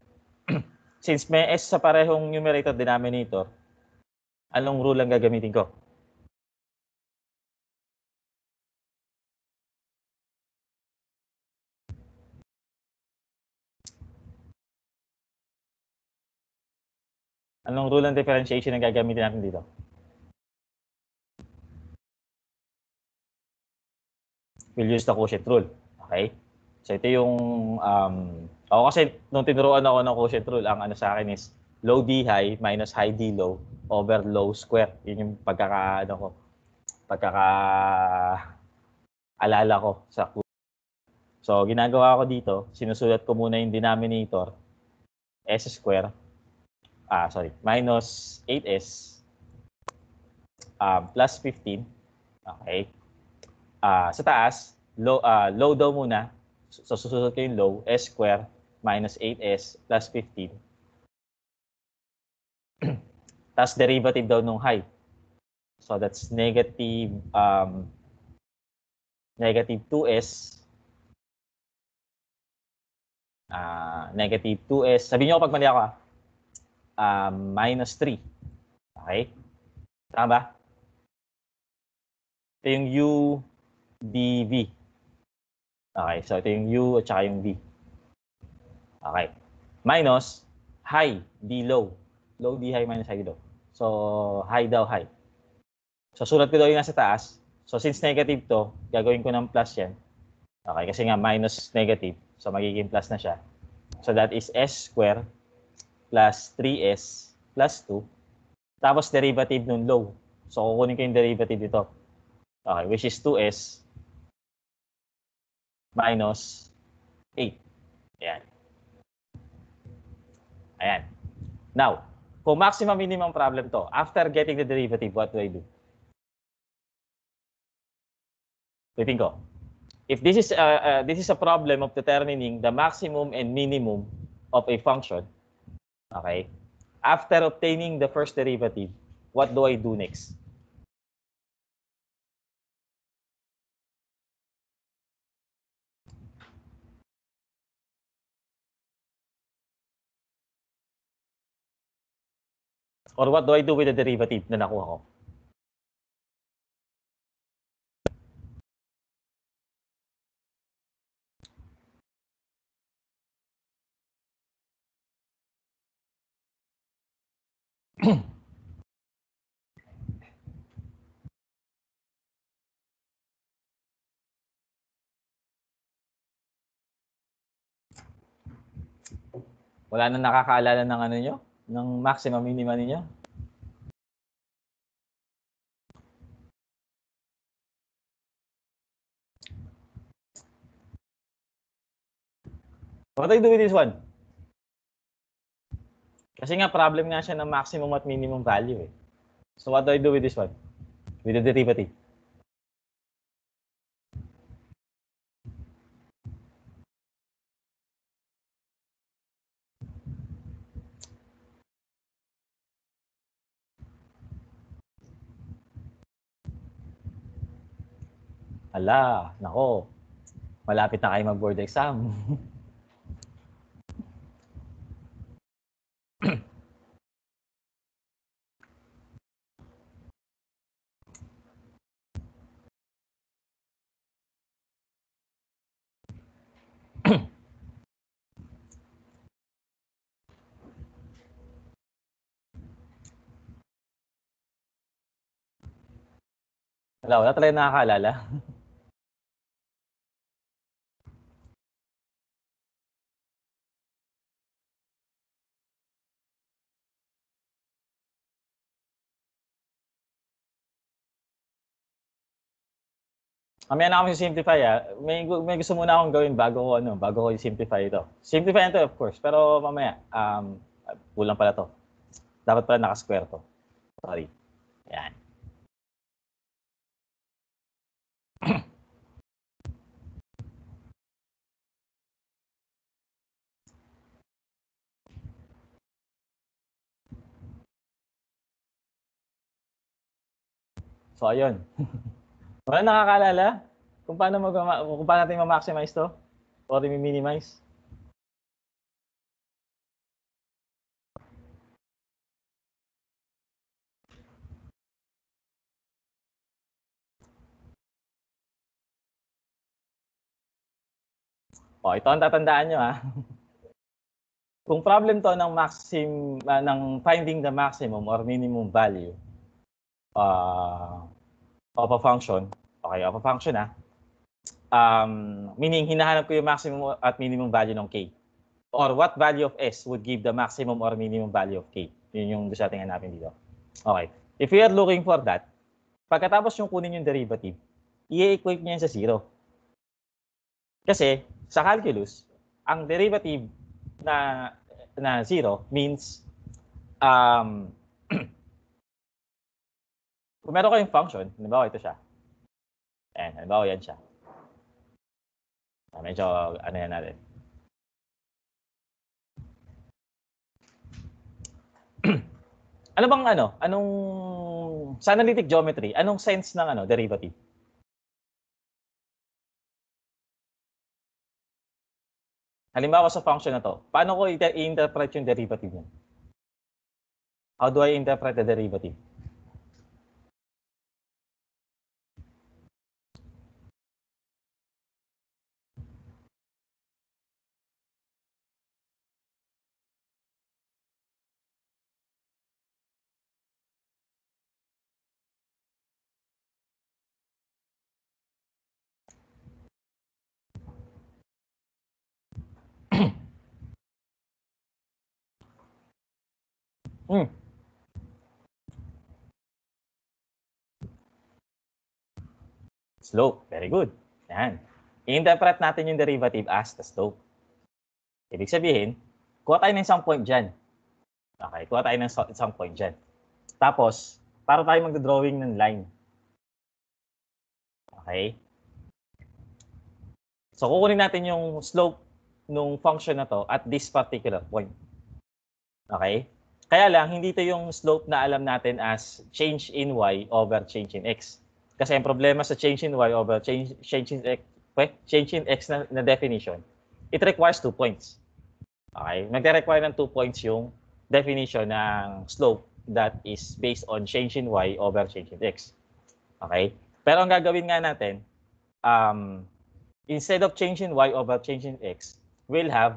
Since may s sa parehong numerator denominator, anong rule ang gagamitin ko? Anong rule ng differentiation ang gagamitin natin dito? We'll use the quotient rule. Okay? So ito yung um ako kasi nung tinuruan ako ng quotient rule, ang ano sa akin is low d high minus high d low over low square. Yun yung pagkaka ano ko pagkaka alala ko sa So ginagawa ko dito, sinusulat ko muna yung denominator s square ah, sorry, minus 8s um, ah, plus 15. Okay. Ah, sa taas, low, uh, low daw muna. So susunod ko yung low, s square minus 8s plus 15. Tapos derivative daw nung high. So that's negative um, negative 2s uh, ah, negative 2s. Sabihin niyo pag mali ako ah uh, minus 3. Okay? Tama ba? Ito yung u, b, v. Okay, so ito yung u at saka yung v. Okay. Minus high, d low. Low, d high, minus high, low. So, high daw, high. So, sulat ko daw yung nasa taas. So, since negative to, gagawin ko ng plus yan. Okay, kasi nga minus negative. So, magiging plus na siya. So, that is s square plus 3s plus 2. Tapos derivative nung low. So kukunin ko yung derivative dito. Okay, which is 2s minus 8. Ayan. Ayan. Now, kung maximum minimum problem to, after getting the derivative, what do I do? Waiting ko. If this is, uh, uh, this is a problem of determining the maximum and minimum of a function, Okay? After obtaining the first derivative, what do I do next? Or what do I do with the derivative na nakuha ko? Wala na nakakaalala ng ano nyo? Ng maximum minimum ninyo? What do I do with this one? Kasi nga problem nga siya ng maximum at minimum value eh. So what do I do with this one? With the derivative. Ala, nako. Malapit na kayo mag-board exam. Wala, wala talaga nakakaalala. Mamaya na kami simplify ah. May, may gusto muna akong gawin bago ko ano, bago ko i-simplify ito. Simplify ito of course, pero mamaya um kulang pala to. Dapat pala naka-square to. Sorry. Ayan. so ayun. Wala nakakalala kung paano mag kung paano natin ma-maximize to or minimize. Oh, ito ang tatandaan nyo ha. Kung problem to ng maxim uh, ng finding the maximum or minimum value, uh, of a function, okay, of a function ah, um, meaning hinahanap ko yung maximum at minimum value ng k. Or what value of s would give the maximum or minimum value of k. Yun yung gusto natin hanapin dito. Okay. If you are looking for that, pagkatapos yung kunin yung derivative, i-equate niya sa zero. Kasi sa calculus, ang derivative na na zero means um, kung meron kayong function, halimbawa ito siya. Ayan, halimbawa yan siya. Ah, medyo ano yan natin. ano bang ano? Anong sa analytic geometry, anong sense ng ano derivative? Halimbawa sa function na to, paano ko i-interpret yung derivative niya? How do I interpret the derivative? Mm. Slope. Very good. Yan. I-interpret natin yung derivative as the slope. Ibig sabihin, kuha tayo ng isang point dyan. Okay, kuha tayo ng isang point dyan. Tapos, para tayo mag-drawing ng line. Okay? So, kukunin natin yung slope nung function na to at this particular point. Okay? Kaya lang, hindi ito yung slope na alam natin as change in y over change in x. Kasi ang problema sa change in y over change, change in x, change in x na, na definition, it requires two points. Okay? Magre-require ng two points yung definition ng slope that is based on change in y over change in x. Okay? Pero ang gagawin nga natin, um, instead of change in y over change in x, we'll have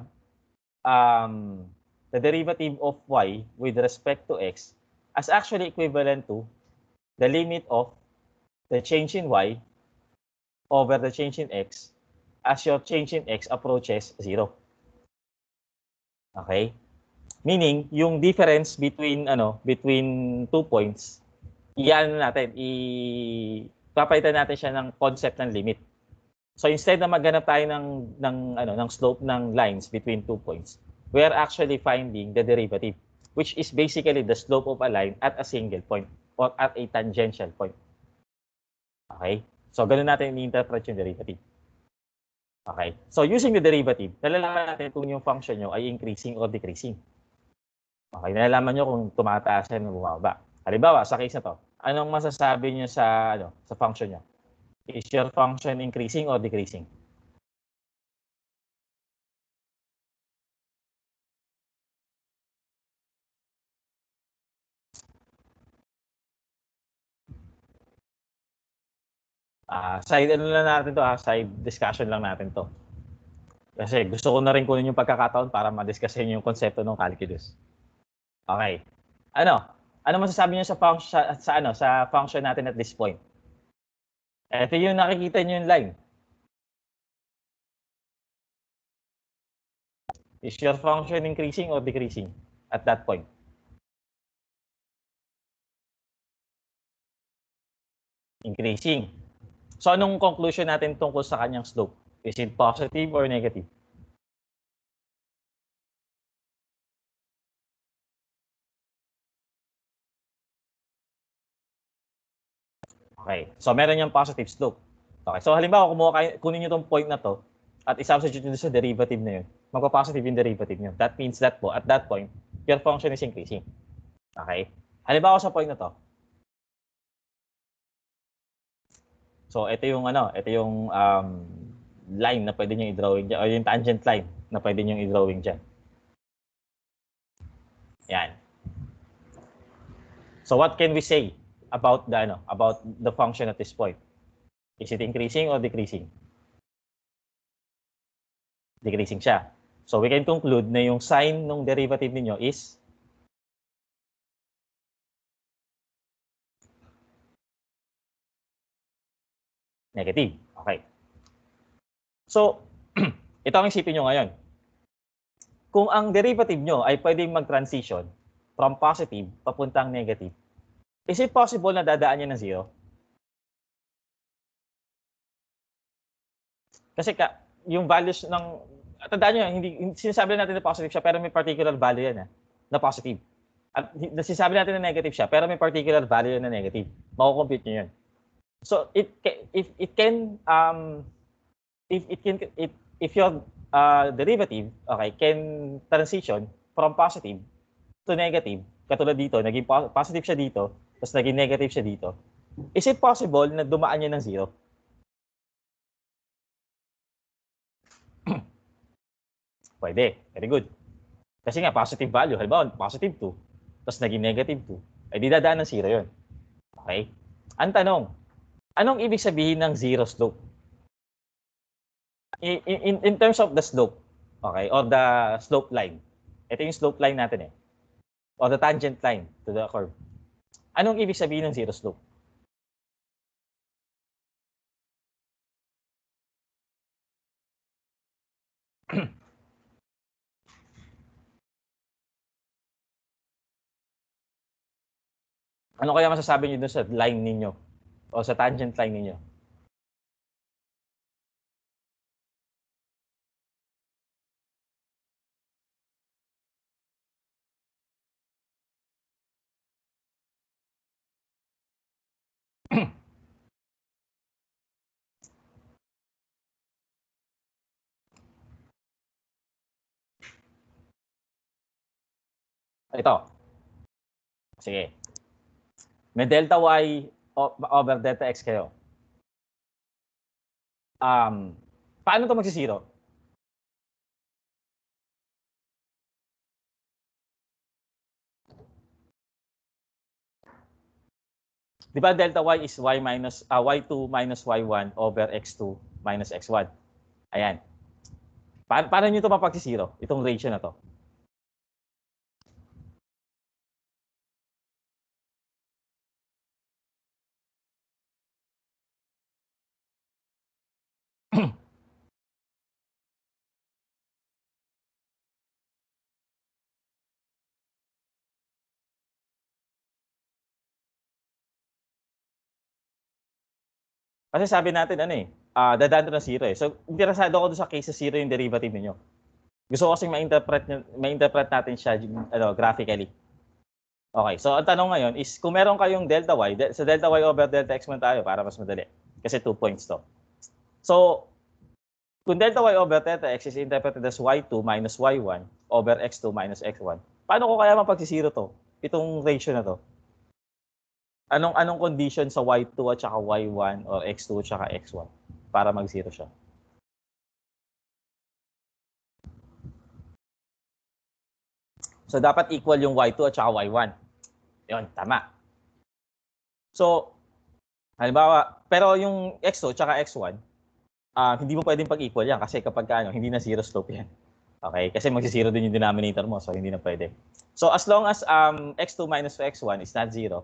um, the derivative of y with respect to x as actually equivalent to the limit of the change in y over the change in x as your change in x approaches 0. Okay? Meaning, yung difference between ano, between two points, iyan natin, i natin siya ng concept ng limit. So instead na maghanap tayo ng ng ano, ng slope ng lines between two points, we are actually finding the derivative, which is basically the slope of a line at a single point or at a tangential point. Okay? So, ganun natin i-interpret yung derivative. Okay? So, using the derivative, nalalaman natin kung yung function nyo ay increasing or decreasing. Okay? Nalalaman nyo kung tumataas yan o bumababa. Halimbawa, sa case na to, anong masasabi nyo sa, ano, sa function nyo? Is your function increasing or decreasing? Uh, side ano lang natin to, ah, side discussion lang natin to. Kasi gusto ko na rin kunin yung pagkakataon para ma-discuss madiscussin yung konsepto ng calculus. Okay. Ano? Ano masasabi niyo sa function sa ano sa function natin at this point? Ito yung nakikita niyo yung line. Is your function increasing or decreasing at that point? Increasing. So anong conclusion natin tungkol sa kanyang slope? Is it positive or negative? Okay. So meron yung positive slope. Okay. So halimbawa kumuha kayo, kunin niyo tong point na to at i-substitute niyo sa derivative na yun. Magpa-positive yung derivative niyo. That means that po at that point your function is increasing. Okay? Halimbawa sa point na to, So ito yung ano, ito yung um, line na pwede niyo i-drawing diyan o yung tangent line na pwede niyo i-drawing diyan. Yan. So what can we say about the ano, about the function at this point? Is it increasing or decreasing? Decreasing siya. So we can conclude na yung sign ng derivative niyo is Negative. Okay. So, ito ang isipin nyo ngayon. Kung ang derivative nyo ay pwedeng mag-transition from positive papuntang negative, is it possible na dadaan niya ng zero? Kasi ka, yung values ng tandaan niyo hindi sinasabi natin na positive siya pero may particular value yan eh, na positive. At sinasabi natin na negative siya pero may particular value na negative. Mako-compute niyo 'yun so it if it can um if it can it if your uh, derivative okay can transition from positive to negative katulad dito naging positive siya dito tapos naging negative siya dito is it possible na dumaan niya ng zero pwede very good kasi nga positive value halimbawa positive 2 tapos naging negative 2 ay eh, di dadaan ng zero yon okay ang tanong Anong ibig sabihin ng zero slope? In, in, in terms of the slope, okay, or the slope line. Ito yung slope line natin eh. Or the tangent line to the curve. Anong ibig sabihin ng zero slope? ano kaya masasabi niyo dun sa line ninyo? o sa tangent line ninyo? Ito. Sige. May delta y over delta x kayo. Um, paano to magsisiro? Di ba delta y is y minus uh, ah, y2 minus y1 over x2 minus x1. Ayan. Pa paano niyo to mapagsisiro? Itong ratio na to. Kasi sabi natin ano eh, uh, dadaan na ng zero eh. So, interesado ako doon sa case sa zero yung derivative niyo. Gusto ko kasi ma-interpret, ma-interpret natin siya ano, graphically. Okay, so ang tanong ngayon is kung meron kayong delta y, de- sa delta y over delta x muna tayo para mas madali. Kasi 2 points to. So, kung delta y over delta x is interpreted as y2 minus y1 over x2 minus x1, paano ko kaya mapagsisiro to? Itong ratio na to. Anong anong condition sa Y2 at saka Y1 or X2 at saka X1 para mag-zero siya? So dapat equal yung Y2 at saka Y1. 'Yon, tama. So halimbawa, pero yung X2 at saka X1 uh, ah, hindi mo pwedeng pag-equal yan kasi kapag ano, hindi na zero slope yan. Okay? Kasi magsi-zero din yung denominator mo, so hindi na pwede. So as long as um, x2 minus x1 is not zero,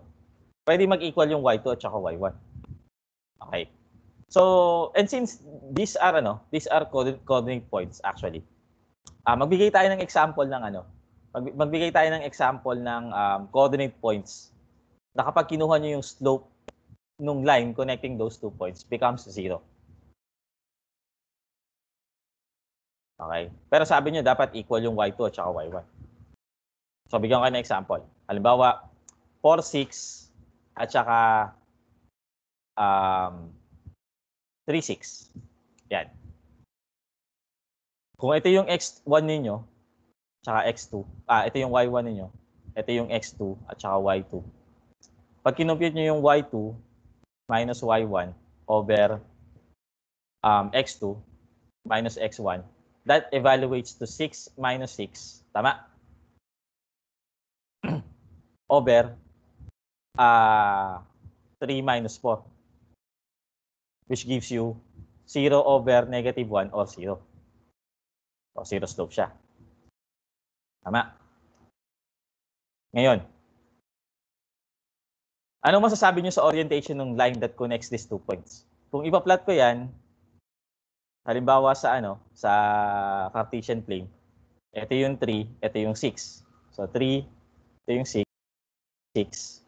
pwede mag-equal yung y2 at saka y1. Okay. So, and since these are ano, these are coded, coding points actually. Uh, magbigay tayo ng example ng ano, magbigay tayo ng example ng um, coordinate points na kapag kinuha nyo yung slope nung line connecting those two points becomes zero. Okay. Pero sabi nyo, dapat equal yung y2 at saka y1. So, bigyan ko kayo ng example. Halimbawa, 4, 6, at saka um, 3.6. Yan. Kung ito yung x1 ninyo, saka x2, ah, ito yung y1 ninyo, ito yung x2 at saka y2. Pag kinumpute nyo yung y2 minus y1 over um, x2 minus x1, that evaluates to 6 minus 6, tama? over uh, ah, 3 minus 4 which gives you 0 over negative 1 or 0. So, 0 slope siya. Tama. Ngayon, ano masasabi nyo sa orientation ng line that connects these two points? Kung ipa-plot ko yan, halimbawa sa ano, sa Cartesian plane, ito yung 3, ito yung 6. So 3, ito yung 6, 6,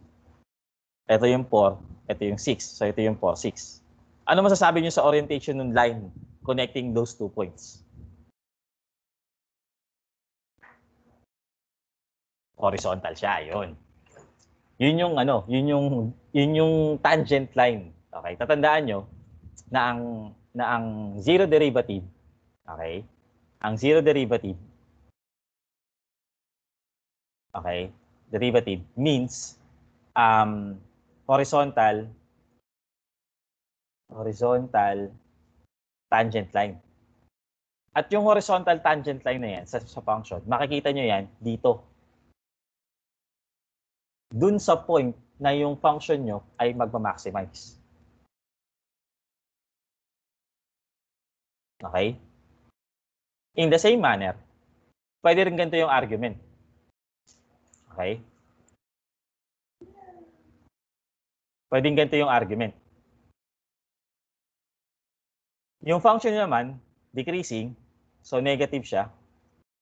ito yung 4, ito yung 6. So ito yung 4, 6. Ano masasabi niyo sa orientation ng line connecting those two points? Horizontal siya, yun. Yun yung ano, yun yung yun yung tangent line. Okay, tatandaan niyo na ang na ang zero derivative, okay? Ang zero derivative okay, derivative means um, horizontal, horizontal tangent line. At yung horizontal tangent line na yan sa, sa function, makikita nyo yan dito. Dun sa point na yung function nyo ay magma-maximize. Okay? In the same manner, pwede rin ganito yung argument. Okay? Pwedeng ganito yung argument. Yung function naman, decreasing, so negative siya.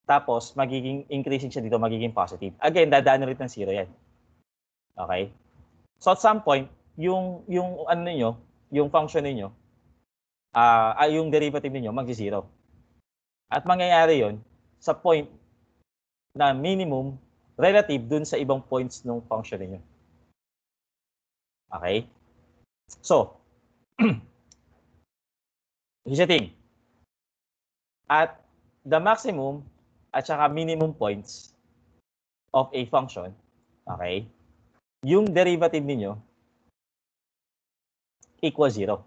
Tapos, magiging increasing siya dito, magiging positive. Again, dadaan ulit ng zero yan. Okay? So at some point, yung, yung ano niyo, yung function niyo, ah uh, yung derivative niyo magsi-zero. At mangyayari yon sa point na minimum relative dun sa ibang points ng function niyo. Okay? So, here's the thing. At the maximum at saka minimum points of a function, okay, yung derivative ninyo equals 0.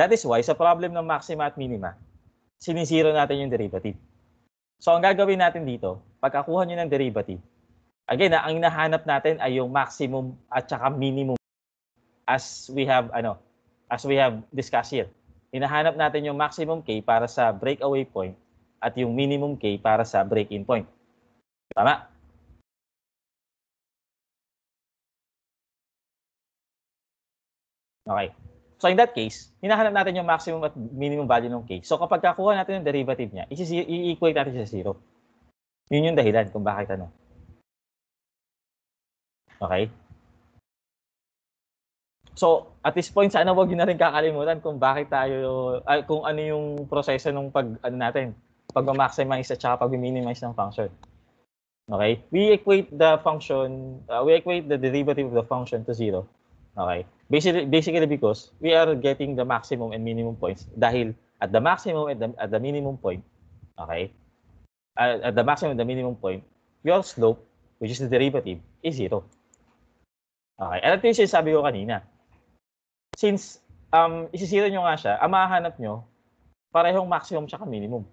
That is why sa problem ng maxima at minima, sinisiro natin yung derivative. So ang gagawin natin dito, pagkakuha nyo ng derivative, again, ang hinahanap natin ay yung maximum at saka minimum as we have ano, as we have discussed here. Hinahanap natin yung maximum K para sa breakaway point at yung minimum K para sa break-in point. Tama? Okay. So in that case, hinahanap natin yung maximum at minimum value ng K. So kapag kakuha natin yung derivative niya, i-equate natin sa 0. Yun yung dahilan kung bakit ano. Okay? So, at this point, sana wag na rin kakalimutan kung bakit tayo, uh, kung ano yung proseso ng pag, ano natin, pag-maximize at saka pag-minimize ng function. Okay? We equate the function, uh, we equate the derivative of the function to zero. Okay? Basically, basically because we are getting the maximum and minimum points dahil at the maximum and the, at the minimum point, okay? Uh, at the maximum and the minimum point, your slope, which is the derivative, is zero. Okay? And ito yung sinasabi ko kanina since um, isisira nyo nga siya, ang mahanap nyo, parehong maximum tsaka minimum.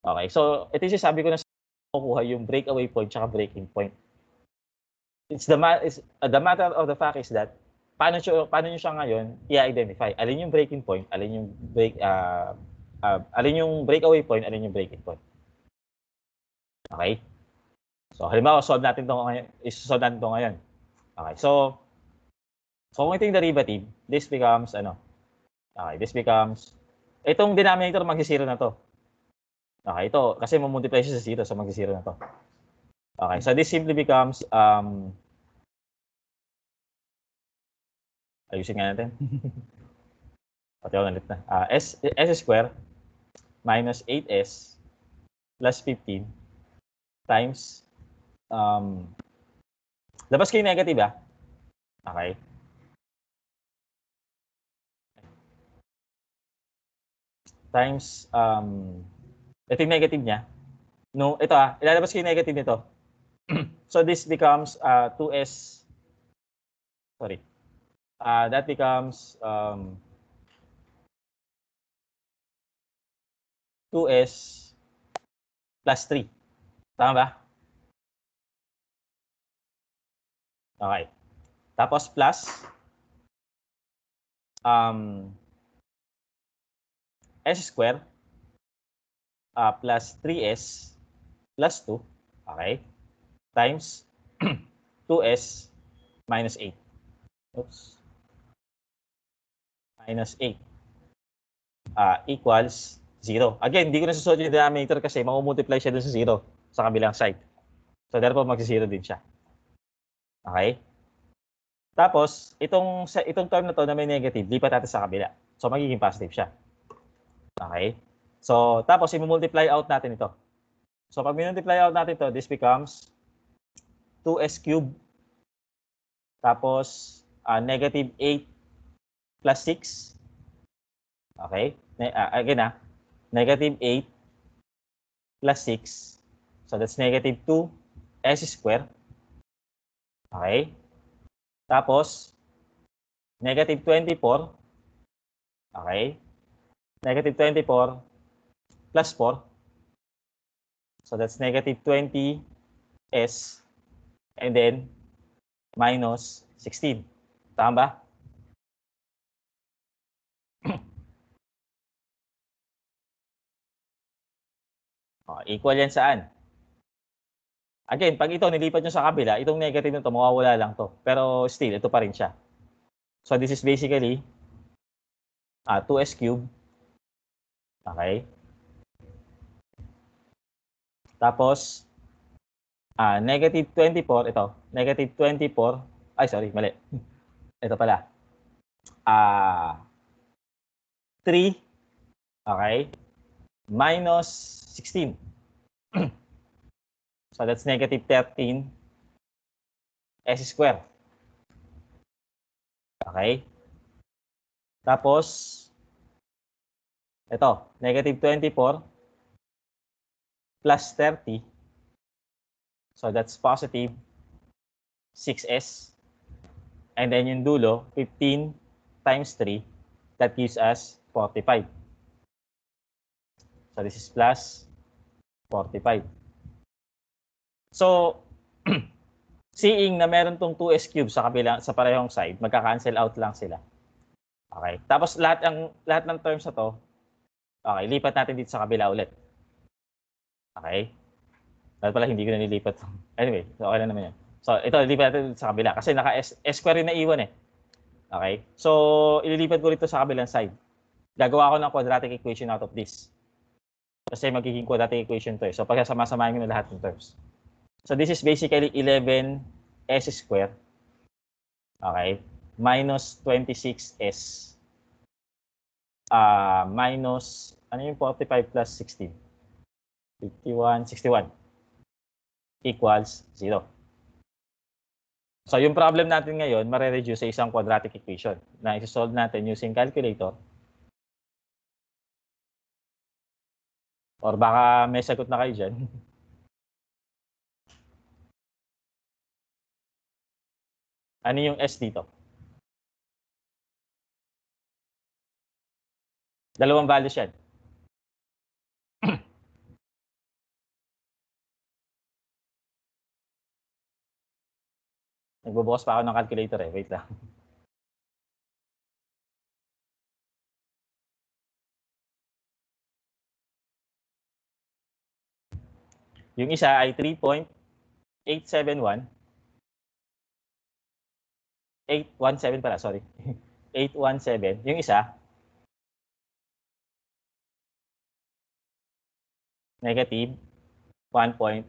Okay, so ito yung sabi ko na kukuha yung breakaway point tsaka breaking point. It's the, ma- it's, uh, the matter of the fact is that paano siya paano niyo siya ngayon i-identify? Alin yung breaking point, alin yung break uh, uh, alin yung breakaway point, alin yung breaking point. Okay? So halimbawa solve natin 'to ngayon, i-solve natin 'to ngayon. Okay. So So kung ito yung derivative, this becomes ano? Okay, this becomes itong denominator magsi na to. Okay, ito kasi mo-multiply siya sa zero so magsi na to. Okay, so this simply becomes um ayusin nga natin. Pati ako nalit na. Uh, S, S square minus 8S plus 15 times um, labas kayo negative ah. Okay. times um ito yung negative niya. No, ito ah, ilalabas ko yung negative nito. so this becomes uh, 2s sorry. Uh, that becomes um 2s plus 3. Tama ba? Okay. Tapos plus um s square uh, plus 3s plus 2, okay, times 2s minus 8. Oops. Minus 8 uh, ah, equals 0. Again, hindi ko na nasusod yung denominator kasi mamumultiply siya dun sa 0 sa kabilang side. So, therefore, magsi-0 din siya. Okay? Tapos, itong, sa itong term na to na may negative, lipat natin sa kabila. So, magiging positive siya. Okay? So, tapos i-multiply out natin ito. So, pag multiply out natin ito, this becomes 2s cube. Tapos, uh, negative 8 plus 6. Okay? Ne uh, again, ah. Negative 8 plus 6. So, that's negative 2 s square. Okay? Tapos, negative 24. Okay? negative 24 plus 4. So that's negative 20s and then minus 16. Tama ba? oh, equal yan saan? Again, pag ito nilipat nyo sa kabila, itong negative na to mawawala lang to. Pero still, ito pa rin siya. So this is basically ah, 2s cubed Okay? Tapos, ah, negative 24, ito, negative 24, ay sorry, mali. ito pala. Ah, 3, okay, minus 16. so that's negative 13 s square. Okay? Tapos, ito, negative 24 plus 30. So that's positive 6s. And then yung dulo, 15 times 3, that gives us 45. So this is plus 45. So, seeing na meron tong 2s cube sa kabilang sa parehong side, magka-cancel out lang sila. Okay. Tapos lahat ang lahat ng terms na to Okay, lipat natin dito sa kabila ulit. Okay? Dapat pala hindi ko na nilipat. Anyway, so okay lang naman yan. So ito, lipat natin dito sa kabila. Kasi naka S, square na iwan eh. Okay? So ililipat ko dito sa kabilang side. Gagawa ko ng quadratic equation out of this. Kasi magiging quadratic equation to eh. So pagkasama-samahin ko na lahat ng terms. So this is basically 11 S square. Okay? Minus 26S uh, minus, ano yung 45 plus 16? 51, 61 equals 0. So yung problem natin ngayon, mare-reduce sa isang quadratic equation na isosolve natin using calculator. Or baka may sagot na kayo dyan. ano yung S dito? Dalawang values yan. Nagbubukas pa ako ng calculator eh. Wait lang. Yung isa ay 3.871. 817 pala, sorry. 817. Yung isa, negative 1 point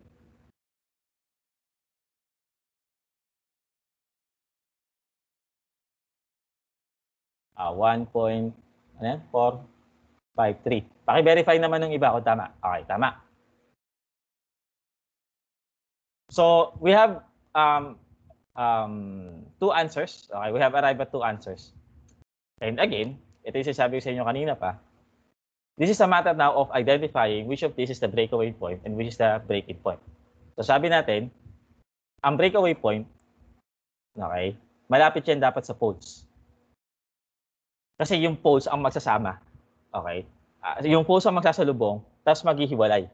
uh, ah, 1 ano Paki-verify naman ng iba kung tama. Okay, tama. So, we have um, um, two answers. Okay, we have arrived at two answers. And again, ito yung sinasabi ko sa inyo kanina pa This is a matter now of identifying which of these is the breakaway point and which is the break point. So sabi natin, ang breakaway point, okay, malapit yan dapat sa poles. Kasi yung poles ang magsasama. Okay? Uh, yung poles ang magsasalubong, tapos maghihiwalay.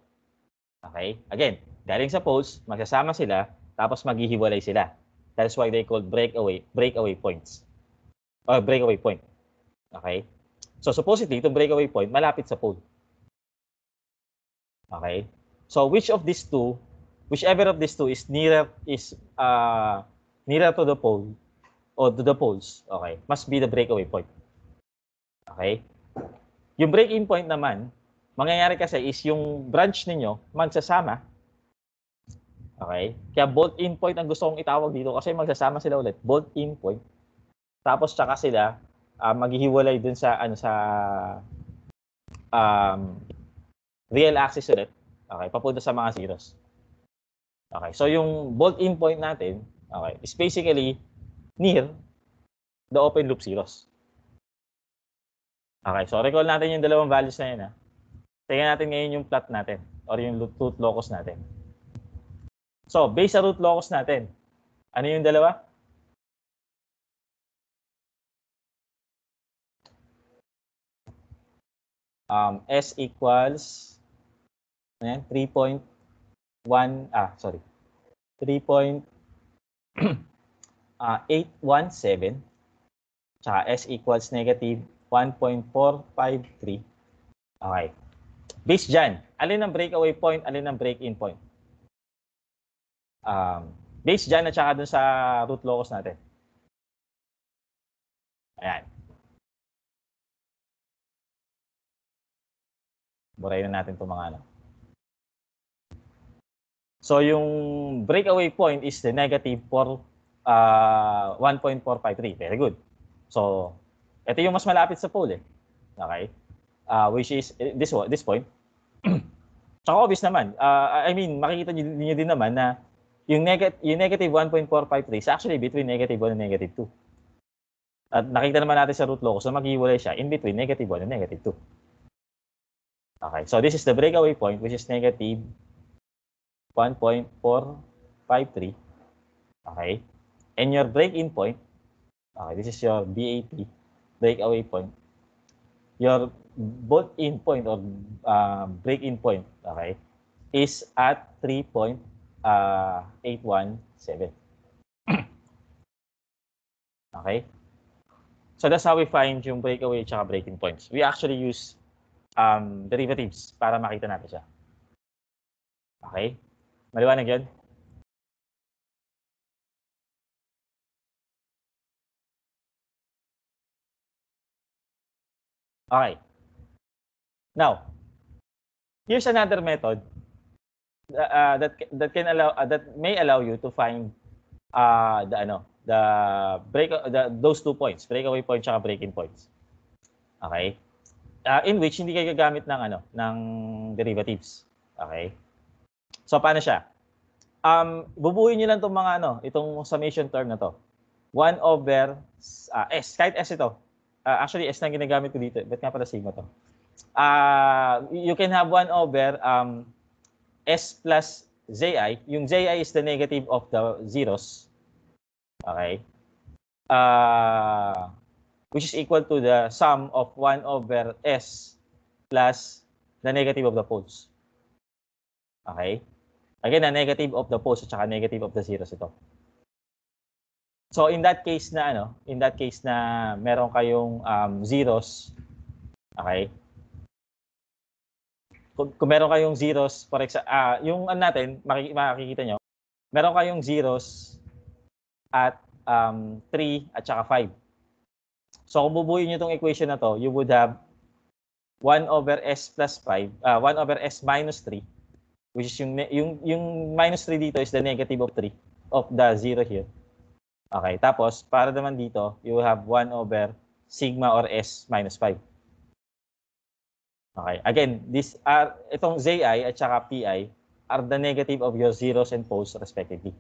Okay? Again, galing sa poles, magsasama sila, tapos maghihiwalay sila. That's why they called breakaway, breakaway points. Or breakaway point. Okay? So supposedly, itong breakaway point, malapit sa pole. Okay? So which of these two, whichever of these two is nearer is uh, nearer to the pole or to the poles, okay, must be the breakaway point. Okay? Yung break-in point naman, mangyayari kasi is yung branch ninyo magsasama. Okay? Kaya bolt-in point ang gusto kong itawag dito kasi magsasama sila ulit. Bolt-in point. Tapos tsaka sila uh, maghihiwalay dun sa ano sa um, real axis ulit. Okay, papunta sa mga zeros. Okay, so yung bolt-in point natin, okay, is basically near the open loop zeros. Okay, so recall natin yung dalawang values na yun. Ha? Ah. Tingnan natin ngayon yung plot natin or yung root locus natin. So, based sa root locus natin, ano yung dalawa? um, S equals ayan, 3.1 ah sorry 3.817 uh, 817, tsaka S equals negative 1.453 okay based dyan alin ang breakaway point alin ang break-in point um, based dyan at saka dun sa root locus natin ayan Burayin na natin itong mga ano. So yung breakaway point is the negative 4, uh, 1.453. Very good. So ito yung mas malapit sa pole eh. Okay? Uh, which is eh, this this point. Tsaka obvious naman, uh, I mean, makikita niyo, niyo din naman na yung, neg- yung negative 1.453 is actually between negative 1 and negative 2. At nakita naman natin sa root locus na maghiwalay siya in between negative 1 and negative 2. Okay, so this is the breakaway point, which is negative 1.453. Okay, and your break-in point, okay, this is your BAP, breakaway point. Your bolt-in point or uh, break-in point, okay, is at 3.817. Uh, okay? So that's how we find your breakaway and break breaking points. We actually use um, derivatives para makita natin siya. Okay? Maliwanag yun? Okay. Now, here's another method uh, that that can allow uh, that may allow you to find uh, the ano the break the, those two points breakaway point at break-in points. Okay? uh, in which hindi kayo gagamit ng ano, ng derivatives. Okay? So paano siya? Um, bubuhin niyo lang tong mga ano, itong summation term na to. 1 over uh, S, kahit S ito. Uh, actually S na ginagamit ko dito. Ba't nga pala sigma to? Uh, you can have 1 over um, S plus Zi. Yung ji is the negative of the zeros. Okay? Uh, which is equal to the sum of 1 over S plus the negative of the poles. Okay? Again, the negative of the poles at saka negative of the zeros ito. So in that case na ano, in that case na meron kayong um, zeros, okay? Kung, kung meron kayong zeros, for example, uh, ah, yung ano natin, makikita nyo, meron kayong zeros at um, 3 at saka 5. So kung bubuuin niyo tong equation na to, you would have 1 over s plus 5, uh, 1 over s minus 3, which is yung, yung, yung minus 3 dito is the negative of 3, of the 0 here. Okay, tapos para naman dito, you have 1 over sigma or s minus 5. Okay, again, this are, itong zi at saka pi are the negative of your zeros and poles respectively.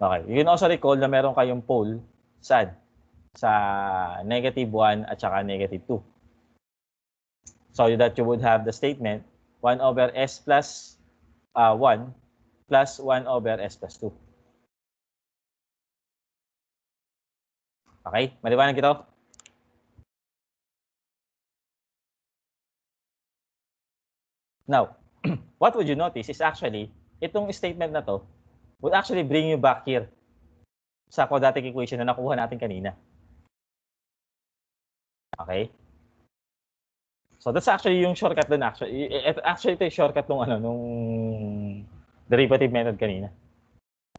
Okay, you can also recall na meron kayong pole, saan? sa negative 1 at saka negative 2. So that you would have the statement 1 over s plus uh, 1 plus 1 over s plus 2. Okay? Maliwanag ito? Now, what would you notice is actually, itong statement na to would actually bring you back here sa quadratic equation na nakuha natin kanina. Okay? So that's actually yung shortcut din actually. Actually ito yung shortcut nung ano nung derivative method kanina.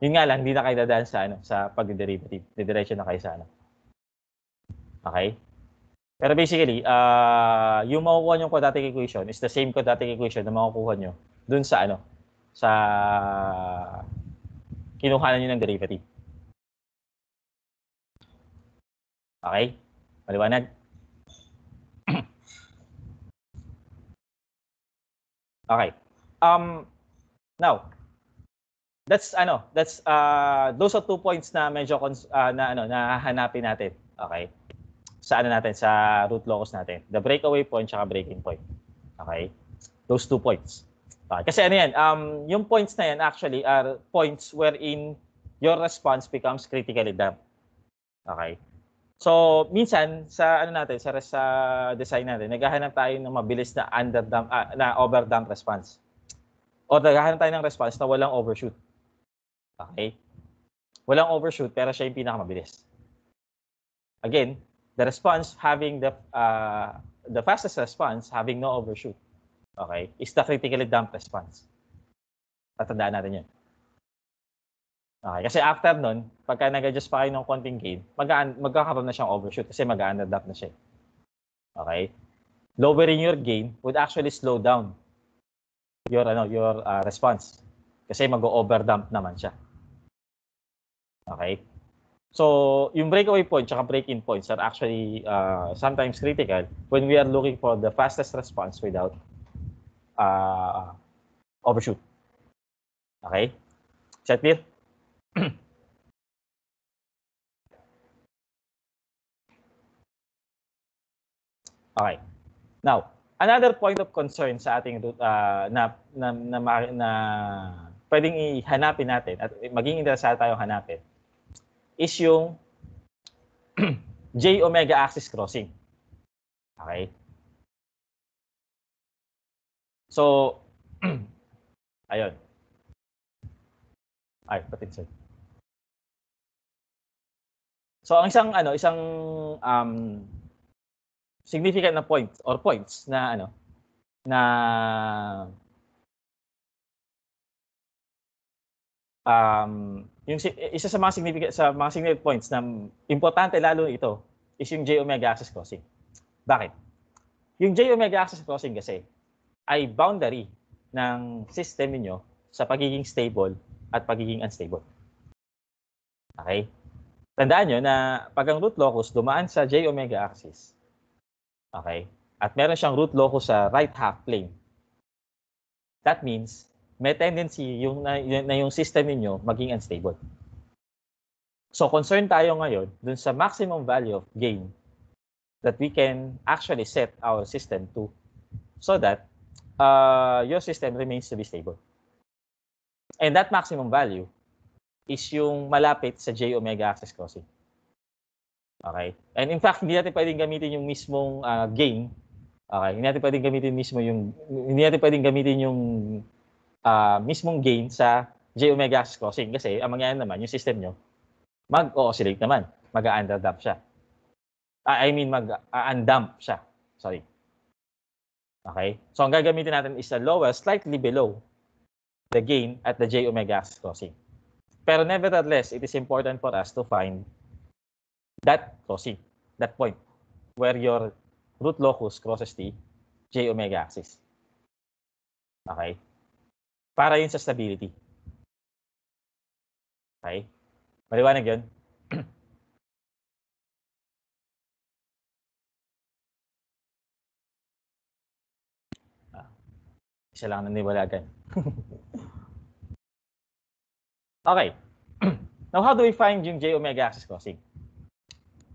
Yun nga lang, hindi na kayo dadaan sa ano sa pagde-derivative. Didiretso na kayo sa ano. Okay? Pero basically, uh, yung makukuha yung quadratic equation is the same quadratic equation na makukuha nyo dun sa ano sa kinuhanan nyo ng derivative. Okay? Maliwanag? Okay. Um, now, that's ano, that's uh, those are two points na medyo cons- uh, na ano na hahanapin natin. Okay? Sa ano natin sa root locus natin. The breakaway point at breaking point. Okay? Those two points. Okay. Kasi ano yan, um, yung points na yan actually are points wherein your response becomes critically damped. Okay? So, minsan sa ano natin, sa sa design natin, naghahanap tayo ng mabilis na underdump ah, na overdump response. O naghahanap tayo ng response na walang overshoot. Okay? Walang overshoot pero siya yung pinakamabilis. Again, the response having the uh, the fastest response having no overshoot. Okay? Is the critically damped response. Tatandaan natin 'yan. Okay, kasi after nun, pagka nag-adjust pa kayo ng konting gain, mag magkakaroon na siyang overshoot kasi mag adapt na siya. Eh. Okay? Lowering your gain would actually slow down your ano your uh, response kasi mag-overdump naman siya. Okay? So, yung breakaway point at break-in points are actually uh, sometimes critical when we are looking for the fastest response without uh, overshoot. Okay? Is that clear? okay. Now, another point of concern sa ating uh, na, na, na, na, na pwedeng ihanapin natin at maging interesado tayong hanapin is yung J omega axis crossing. Okay? So, ayun. Ay, patinsin. So ang isang ano, isang um, significant na point or points na ano na um, yung isa sa mga significant sa mga significant points na importante lalo ito is yung J omega axis crossing. Bakit? Yung J omega axis crossing kasi ay boundary ng system niyo sa pagiging stable at pagiging unstable. Okay? tandaan nyo na pag ang root locus dumaan sa j omega axis, okay, at meron siyang root locus sa right half plane, that means may tendency yung, na, na yung system ninyo maging unstable. So concern tayo ngayon dun sa maximum value of gain that we can actually set our system to so that uh, your system remains to be stable. And that maximum value is yung malapit sa J omega axis crossing. Okay? And in fact, hindi natin pwedeng gamitin yung mismong uh, ah, gain. Okay? Hindi natin pwedeng gamitin mismo yung hindi natin pwedeng gamitin yung uh, mismong gain sa J omega axis crossing kasi ang mangyayari naman yung system nyo mag-oscillate naman. Mag-underdump siya. Ah, I mean mag-undump siya. Sorry. Okay? So ang gagamitin natin is the lowest slightly below the gain at the J omega crossing. Pero nevertheless, it is important for us to find that crossing, that point where your root locus crosses the j omega axis. Okay? Para yun sa stability. Okay? Maliwanag yun? ah, isa lang naniwalagan. Okay. Now, how do we find yung J omega axis crossing?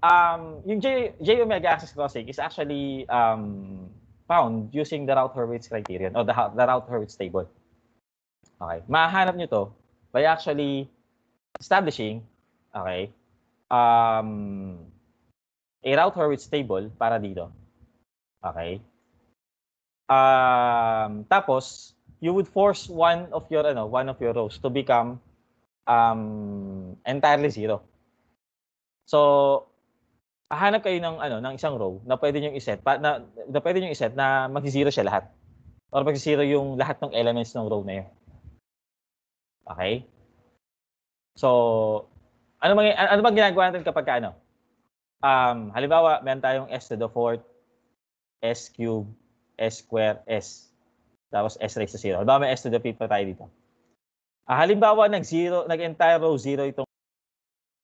Um, yung J, J omega axis crossing is actually um, found using the Rout-Hurwitz criterion or the, the Rout-Hurwitz table. Okay. Mahanap nyo to by actually establishing okay, um, a Rout-Hurwitz table para dito. Okay. Um, tapos, you would force one of your ano, one of your rows to become um, entirely zero. So, hahanap kayo ng ano ng isang row na pwede niyo i-set pa, na, na pwede niyo i-set na magsi-zero siya lahat. Or magsi-zero yung lahat ng elements ng row na yun. Okay? So, ano mga ano bang ginagawa natin kapag ano? Um, halimbawa, meron tayong s to the fourth, s cube, s square, s. Tapos s raised to 0. Halimbawa, may s to the fifth pa tayo dito. Ah, halimbawa, nag zero, nag-entire row zero itong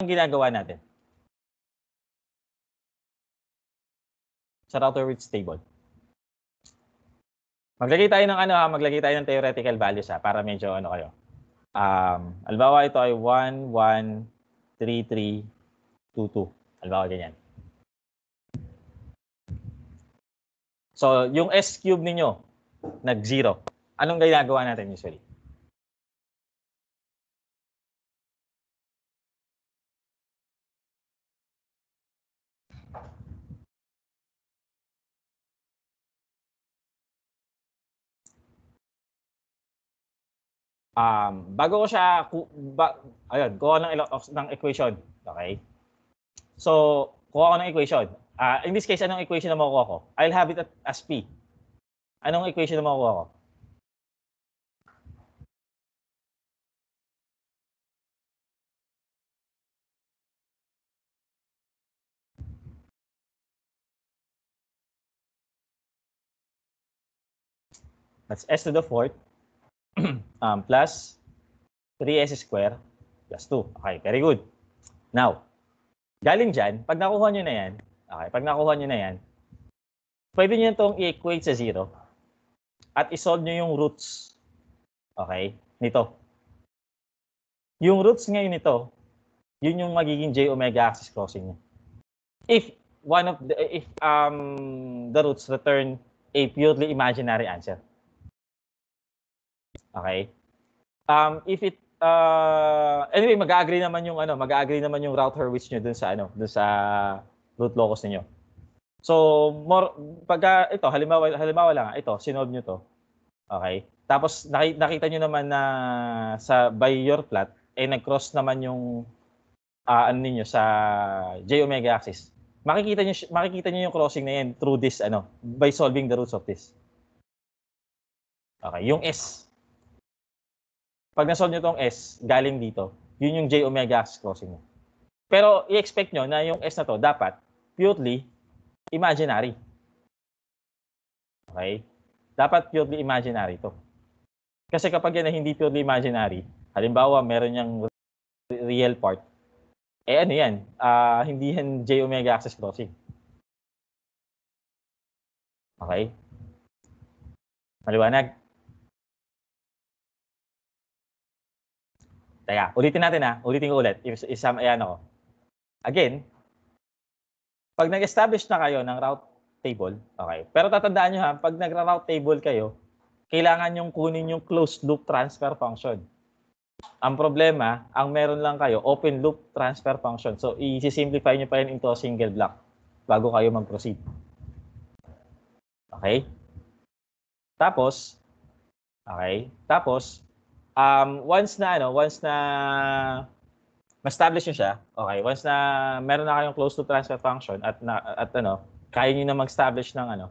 ang ginagawa natin sa router with stable. Maglagay tayo ng ano ha, ah, maglagay tayo ng theoretical values ha, ah, para medyo ano kayo. Um, halimbawa ito ay 1, 1, 3, 3, 2, 2. Albawa ganyan. So, yung S cube ninyo, nag-0. Anong ginagawa natin usually? Um, bago ko siya, ku, ba, ayun, kuha ng, ng equation. Okay? So, kuha ko ng equation. Uh, in this case, anong equation na makukuha ko? I'll have it at, as P. Anong equation na makukuha ko? That's s to the fourth um, plus 3s square plus 2. Okay, very good. Now, galing dyan, pag nakuha nyo na yan, okay, pag nakuha nyo na yan, pwede nyo itong i-equate sa 0 at isolve nyo yung roots, okay, nito. Yung roots ngayon nito, yun yung magiging j omega axis crossing nyo. If one of the, if um, the roots return a purely imaginary answer. Okay? Um, if it uh, anyway, mag-agree naman yung ano, mag-agree naman yung route which niyo dun sa ano, dun sa root locus niyo. So, more pagka ito halimbawa halimbawa lang ito, sinod niyo to. Okay? Tapos nakita niyo naman na sa by your plot eh nag-cross naman yung uh, ano niyo sa j omega axis. Makikita niyo makikita niyo yung crossing na yan through this ano by solving the roots of this. Okay, yung S pag nasolve nyo tong S, galing dito, yun yung J omega axis crossing mo. Pero i-expect nyo na yung S na to dapat purely imaginary. Okay? Dapat purely imaginary to. Kasi kapag yan hindi purely imaginary, halimbawa meron yung real part, eh ano yan, uh, hindi yan J omega axis crossing. Okay? Maliwanag? Teka, ulitin natin ha. Ulitin ko ulit. Is, Isam, ayan ako. Oh. Again, pag nag-establish na kayo ng route table, okay. Pero tatandaan nyo ha, pag nagra-route table kayo, kailangan yung kunin yung closed loop transfer function. Ang problema, ang meron lang kayo, open loop transfer function. So, i-simplify nyo pa rin into a single block bago kayo mag-proceed. Okay? Tapos, okay, tapos, um, once na ano, once na ma-establish nyo siya, okay, once na meron na kayong close to transfer function at na, at ano, kaya niyo na mag-establish ng ano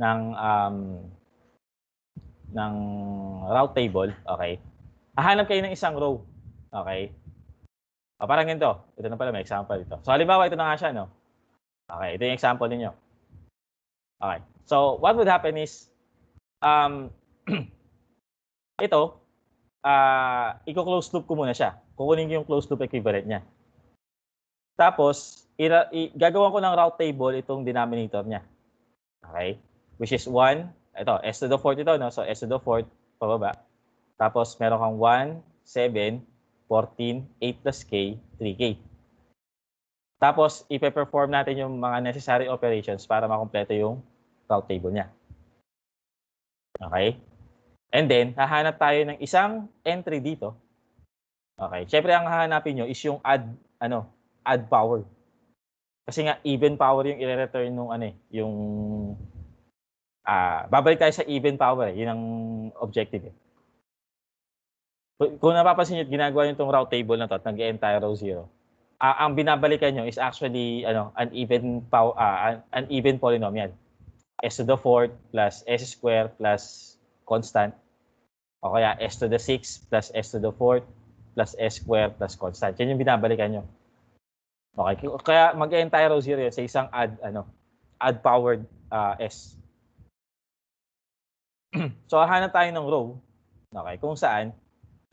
ng um, ng route table, okay? Hahanap kayo ng isang row. Okay? O, parang ganito. Ito na pala may example dito. So halimbawa ito na nga siya, no? Okay, ito yung example niyo. Okay. So what would happen is um ito uh, i-close loop ko muna siya. Kukunin ko yung close loop equivalent niya. Tapos, ira- ko ng route table itong denominator niya. Okay? Which is 1, ito, s to the 4th ito, no? So, s to the 4th, pababa. Tapos, meron kang 1, 7, 14, 8 plus k, 3k. Tapos, ipe-perform natin yung mga necessary operations para makompleto yung route table niya. Okay? And then, hahanap tayo ng isang entry dito. Okay. Siyempre, ang hahanapin nyo is yung add, ano, add power. Kasi nga, even power yung i-return nung ano eh, yung ah, uh, babalik tayo sa even power. Eh. Yun ang objective eh. Kung napapansin nyo, ginagawa nyo itong route table na to at nag entire row 0. Uh, ah, ang binabalikan nyo is actually ano, an even power, uh, ah, an, an even polynomial. s to the fourth plus s squared plus constant o kaya s to the 6 plus s to the 4 plus s square plus constant. Yan yung binabalikan nyo. Okay, kaya mag-entire row 0 sa isang add, ano, add powered uh, s. so, hanap tayo ng row, okay, kung saan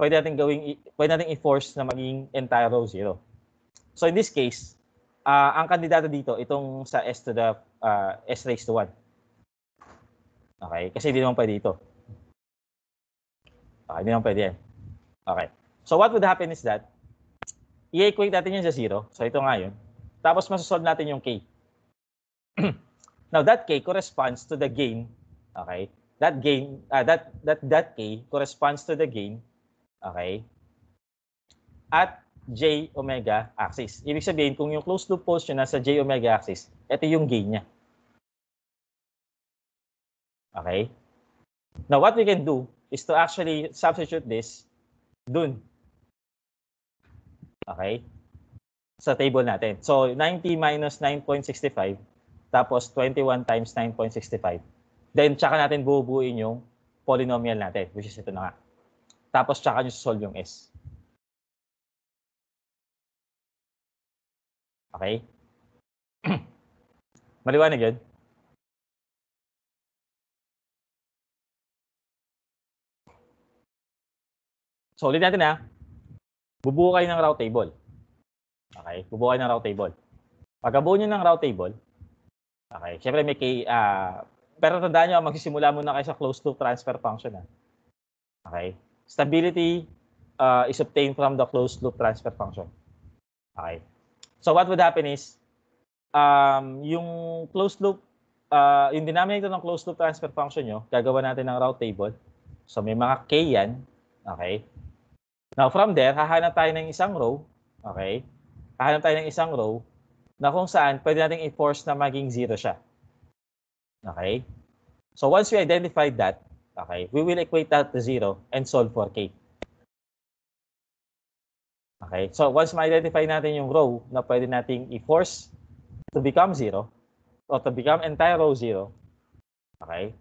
pwede natin gawing, pwede natin i-force na maging entire row 0. So, in this case, uh, ang kandidato dito, itong sa s to the, uh, s raised to 1. Okay, kasi hindi naman pwede ito. Okay, hindi naman pwede yan. Okay. So what would happen is that, i-equate natin yun sa 0. So ito nga yun. Tapos masasolve natin yung k. Now that k corresponds to the gain, okay? That gain, uh, that that that k corresponds to the gain, okay? At j omega axis. Ibig sabihin kung yung closed loop position nasa j omega axis, ito yung gain niya. Okay? Now what we can do is to actually substitute this dun. Okay? Sa table natin. So, 90 minus 9.65 tapos 21 times 9.65. Then, tsaka natin bubuuin yung polynomial natin, which is ito na nga. Tapos, tsaka nyo solve yung S. Okay? Maliwanag yun? So, ulit natin ha. Bubuo kayo ng route table. Okay, bubuo kayo ng route table. Pagkabuo nyo ng route table, okay, syempre may kay, uh, ah, pero tandaan nyo, magsisimula muna kayo sa closed loop transfer function. Ha. Okay, stability uh, is obtained from the closed loop transfer function. Okay. So what would happen is, um, yung closed loop, uh, yung denominator ng closed loop transfer function nyo, gagawa natin ng route table. So may mga k yan. Okay. Now, from there, hahanap tayo ng isang row. Okay? Hahanap tayo ng isang row na kung saan pwede natin i-force na maging zero siya. Okay? So, once we identified that, okay, we will equate that to zero and solve for k. Okay? So, once ma-identify natin yung row na pwede nating i-force to become zero or to become entire row zero, okay,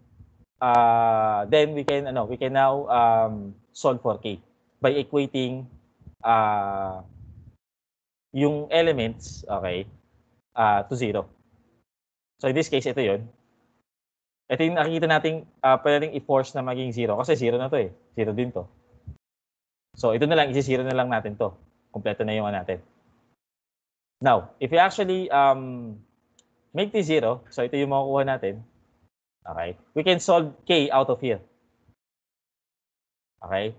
uh, then we can, ano, we can now um, solve for k by equating uh, yung elements, okay, uh, to zero. So in this case, ito yun. Ito yung nakikita natin, uh, ah, pwede natin i-force na maging zero kasi zero na to eh. Zero din to. So ito na lang, isi-zero na lang natin to. Kompleto na yung ano natin. Now, if you actually um, make this zero, so ito yung makukuha natin, okay, we can solve k out of here. Okay?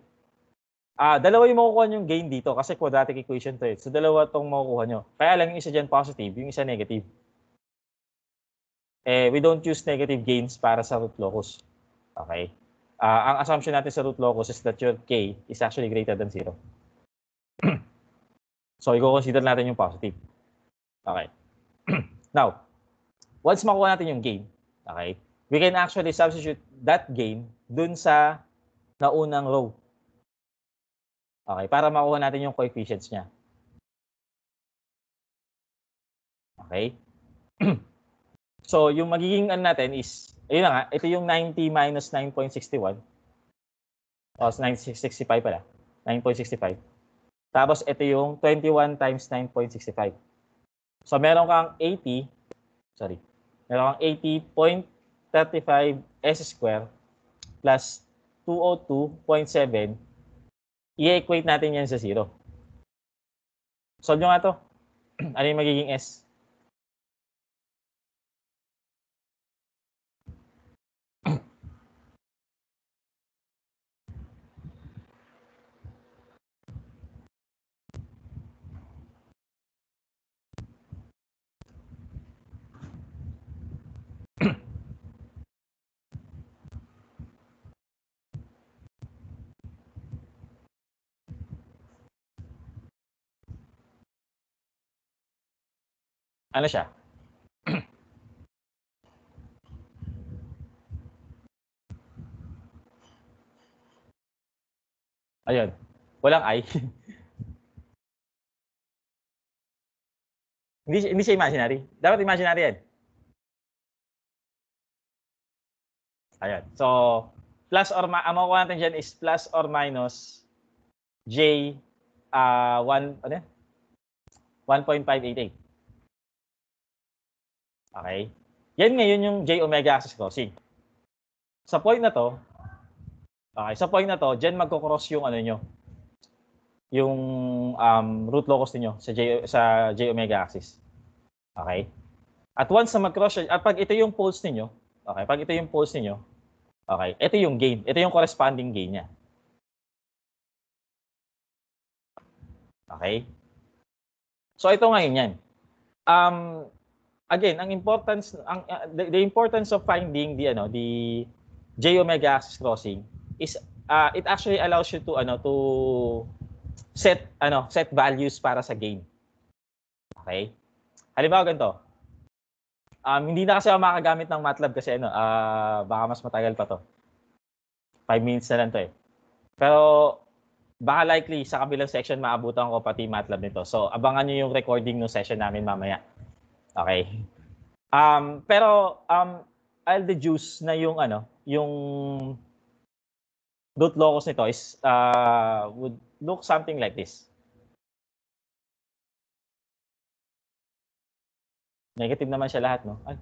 Ah, dalawa yung makukuha yung gain dito kasi quadratic equation to eh. So dalawa tong makukuha nyo. Kaya lang yung isa dyan positive, yung isa negative. Eh, we don't use negative gains para sa root locus. Okay? Uh, ang assumption natin sa root locus is that your k is actually greater than 0. so, i-consider natin yung positive. Okay. Now, once makuha natin yung gain, okay, we can actually substitute that gain dun sa naunang row Okay, para makuha natin yung coefficients niya. Okay? so, yung magiging ano natin is, ayun na nga, ito yung 90 minus 9.61. O, 965 pala. 9.65. Tapos, ito yung 21 times 9.65. So, meron kang 80, sorry, meron kang 80.35 S square plus 202.7 i-equate natin yan sa 0. Solve nyo nga to. Ano yung magiging S? ano siya? Ayun. Walang I. hindi, hindi siya imaginary. Dapat imaginary yan. Ayun. So, plus or ma ang makukuha natin dyan is plus or minus J uh, ah, 1, ano 1.588. Okay? Yan ngayon yung J omega axis crossing. Sa point na to, okay, sa point na to, diyan magko-cross yung ano niyo. yung um, root locus niyo sa J, sa J omega axis. Okay? At once na mag-cross at pag ito yung poles niyo, okay, pag ito yung poles niyo, okay, ito yung gain, ito yung corresponding gain niya. Okay? So ito ngayon yan. Um, again, ang importance ang uh, the, the importance of finding the ano, the J omega axis crossing is uh, it actually allows you to ano to set ano, set values para sa game. Okay? Halimbawa ganito. Um, hindi na kasi ako makagamit ng MATLAB kasi ano, uh, baka mas matagal pa to. 5 minutes na lang to eh. Pero baka likely sa kabilang section maabutan ko pati MATLAB nito. So abangan niyo yung recording ng session namin mamaya. Okay. Um, pero um, I'll deduce na yung ano, yung Dot locus nito is uh, would look something like this. Negative naman siya lahat, no? Ay.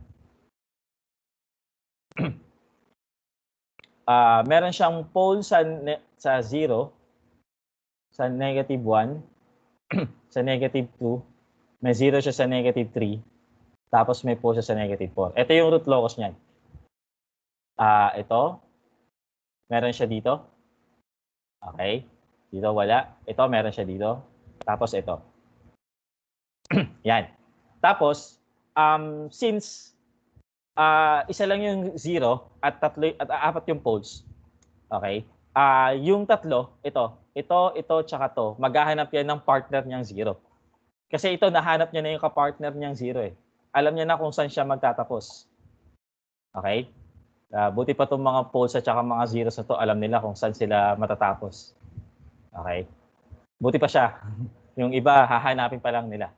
uh, meron siyang pole sa sa 0, sa negative 1, sa negative 2, may 0 siya sa negative 3, tapos may po sa negative 4. Ito yung root locus niyan. Ah, uh, ito. Meron siya dito. Okay. Dito wala. Ito meron siya dito. Tapos ito. Yan. Tapos um since uh, isa lang yung zero at tatlo at uh, apat yung poles. Okay? Ah, uh, yung tatlo, ito, ito, ito, tsaka to, maghahanap yan ng partner niyang zero. Kasi ito, nahanap niya na yung kapartner niyang zero eh alam niya na kung saan siya magtatapos. Okay? Uh, buti pa itong mga polls at saka mga zeros na to, alam nila kung saan sila matatapos. Okay? Buti pa siya. Yung iba, hahanapin pa lang nila.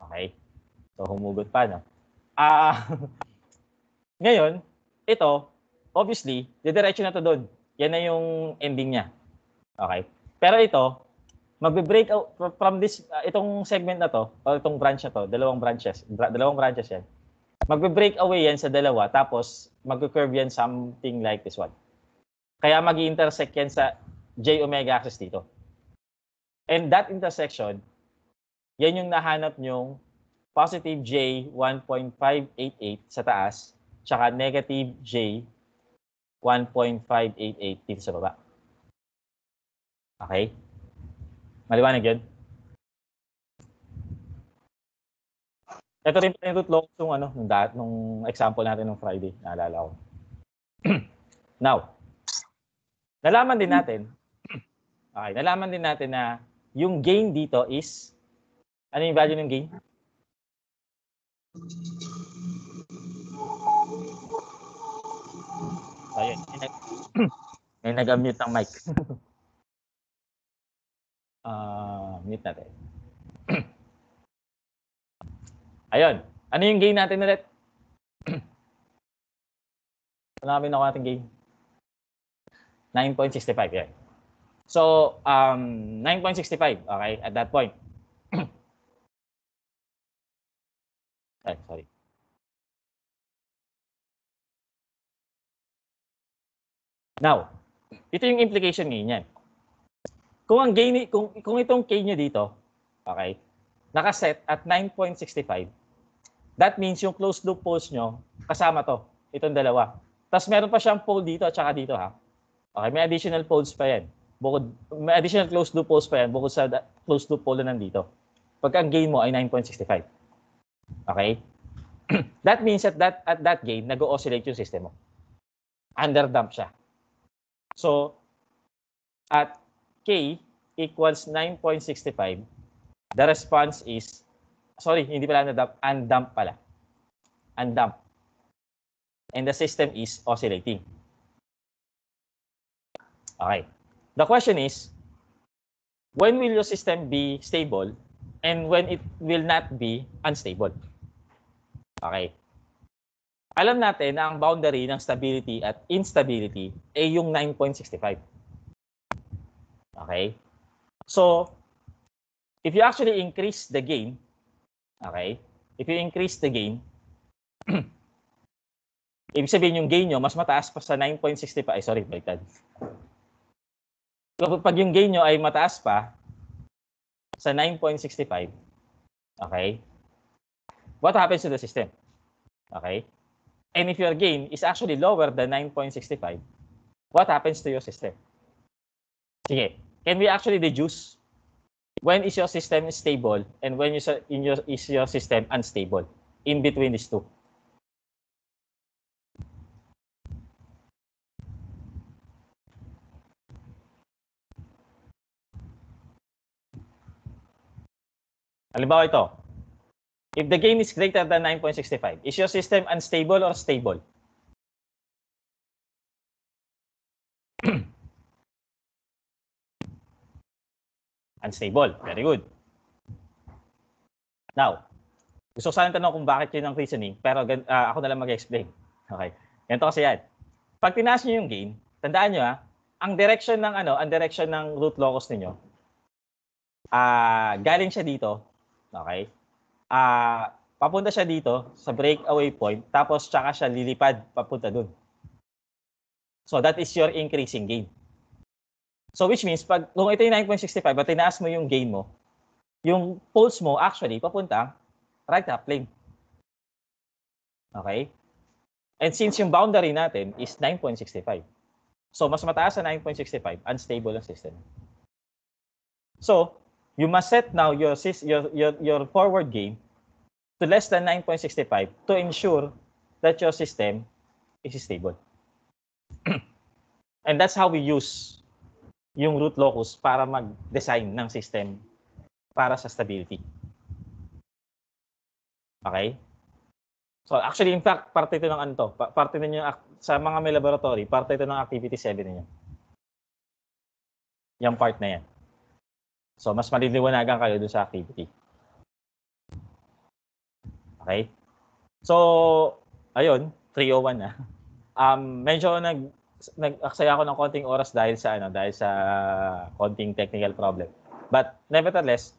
Okay? So, humugot pa, no? Ah, uh, ngayon, ito, obviously, didiretso na to doon. Yan na yung ending niya. Okay? Pero ito, magbe-break out from this uh, itong segment na to, or itong branch na to, dalawang branches, bra- dalawang branches 'yan. Magbe-break away 'yan sa dalawa tapos magco-curve 'yan something like this one. Kaya magi intersect 'yan sa j omega axis dito. And that intersection, 'yan yung nahanap nyong positive j 1.588 sa taas, tsaka negative j 1.588 dito sa baba. Okay? Maliwanag yan? Ito rin pala yung tutlok yung ano, nung, dat, nung example natin nung Friday, naalala ko. Now, nalaman din natin, okay, nalaman din natin na yung gain dito is, ano yung value ng gain? So, yun. May nag-mute ng mic. uh, mute natin. Ayun. Ano yung game natin ulit? Hanapin ako natin game. 9.65, yan. So, um, 9.65, okay, at that point. Ay, sorry. Now, ito yung implication ngayon yan. Kung ang gain kung kung itong K niya dito, okay? Naka-set at 9.65. That means yung closed loop poles nyo kasama to, itong dalawa. Tapos meron pa siyang pole dito at saka dito ha. Okay, may additional poles pa yan. Bukod, may additional closed loop poles pa yan bukod sa closed loop pole na nandito. Pagka ang gain mo ay 9.65. Okay? that means at that at that gain nag-oscillate yung system mo. Underdamped siya. So at K equals 9.65, the response is, sorry, hindi pala na-dump, undump pala. Undump. And the system is oscillating. Okay. The question is, when will your system be stable and when it will not be unstable? Okay. Alam natin na ang boundary ng stability at instability ay yung 9.65. Okay? So, if you actually increase the gain, okay? If you increase the gain, ibig sabihin yung gain nyo, mas mataas pa sa 9.65. Ay, sorry, baliktad. Pag yung gain nyo ay mataas pa sa 9.65, okay? What happens to the system? Okay? And if your gain is actually lower than 9.65, what happens to your system? Sige, can we actually deduce when is your system stable and when is your, in your, is your system unstable in between these two? Halimbawa ito, if the gain is greater than 9.65, is your system unstable or stable? Unstable. Very good. Now, gusto ko sana tanong kung bakit yun ang reasoning, pero uh, ako na lang mag-explain. Okay. Ganito kasi yan. Pag tinaas nyo yung gain, tandaan nyo ha, ah, ang direction ng ano, ang direction ng root locus niyo ah uh, galing siya dito. Okay? Ah uh, papunta siya dito sa breakaway point tapos tsaka siya lilipad papunta dun. So that is your increasing gain. So which means, pag, kung ito yung 9.65, at tinaas mo yung gain mo, yung pulse mo actually papunta right half plane. Okay? And since yung boundary natin is 9.65, so mas mataas sa 9.65, unstable ang system. So, you must set now your, your, your, your forward gain to less than 9.65 to ensure that your system is stable. and that's how we use yung root locus para mag-design ng system para sa stability. Okay? So actually, in fact, parte ito ng ano to. Parte ninyo sa mga may laboratory, parte ito ng activity 7 ninyo. Yung part na yan. So mas maliliwanagan kayo dun sa activity. Okay? So, ayun, 301 na. Ah. Um, medyo nag nag-aksaya ako ng konting oras dahil sa ano, dahil sa konting technical problem. But nevertheless,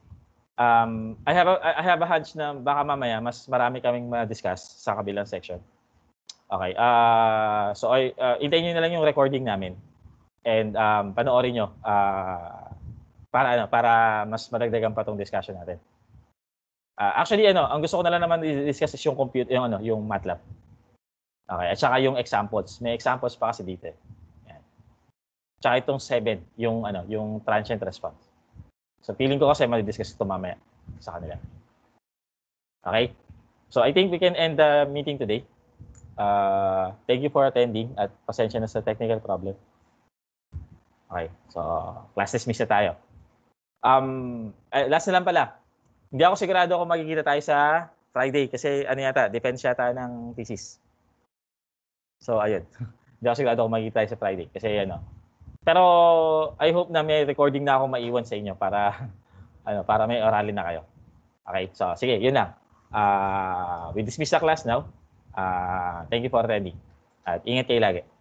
um, I have a, I have a hunch na baka mamaya mas marami kaming ma-discuss sa kabilang section. Okay. Uh, so I uh, ah, intayin niyo na lang yung recording namin and um, panoorin niyo uh, ah, para ano para mas madagdagan pa tong discussion natin. Uh, actually ano, ang gusto ko na lang naman i-discuss is yung compute yung ano, yung MATLAB. Okay, at saka yung examples. May examples pa kasi dito. Eh. Yan. Tsaka itong 7, yung, ano, yung transient response. So feeling ko kasi madidiscuss ito mamaya sa kanila. Okay? So I think we can end the meeting today. Uh, thank you for attending at pasensya na sa technical problem. Okay, so class dismissed na tayo. Um, last na lang pala. Hindi ako sigurado kung magkikita tayo sa Friday kasi ano yata, defense yata ng thesis. So, ayun. Hindi ako sigurado kung magkita sa Friday. Kasi, ano. Pero, I hope na may recording na ako maiwan sa inyo para, ano, para may oralin na kayo. Okay, so, sige, yun lang. Uh, we dismiss the class now. Uh, thank you for attending. At ingat kayo lagi.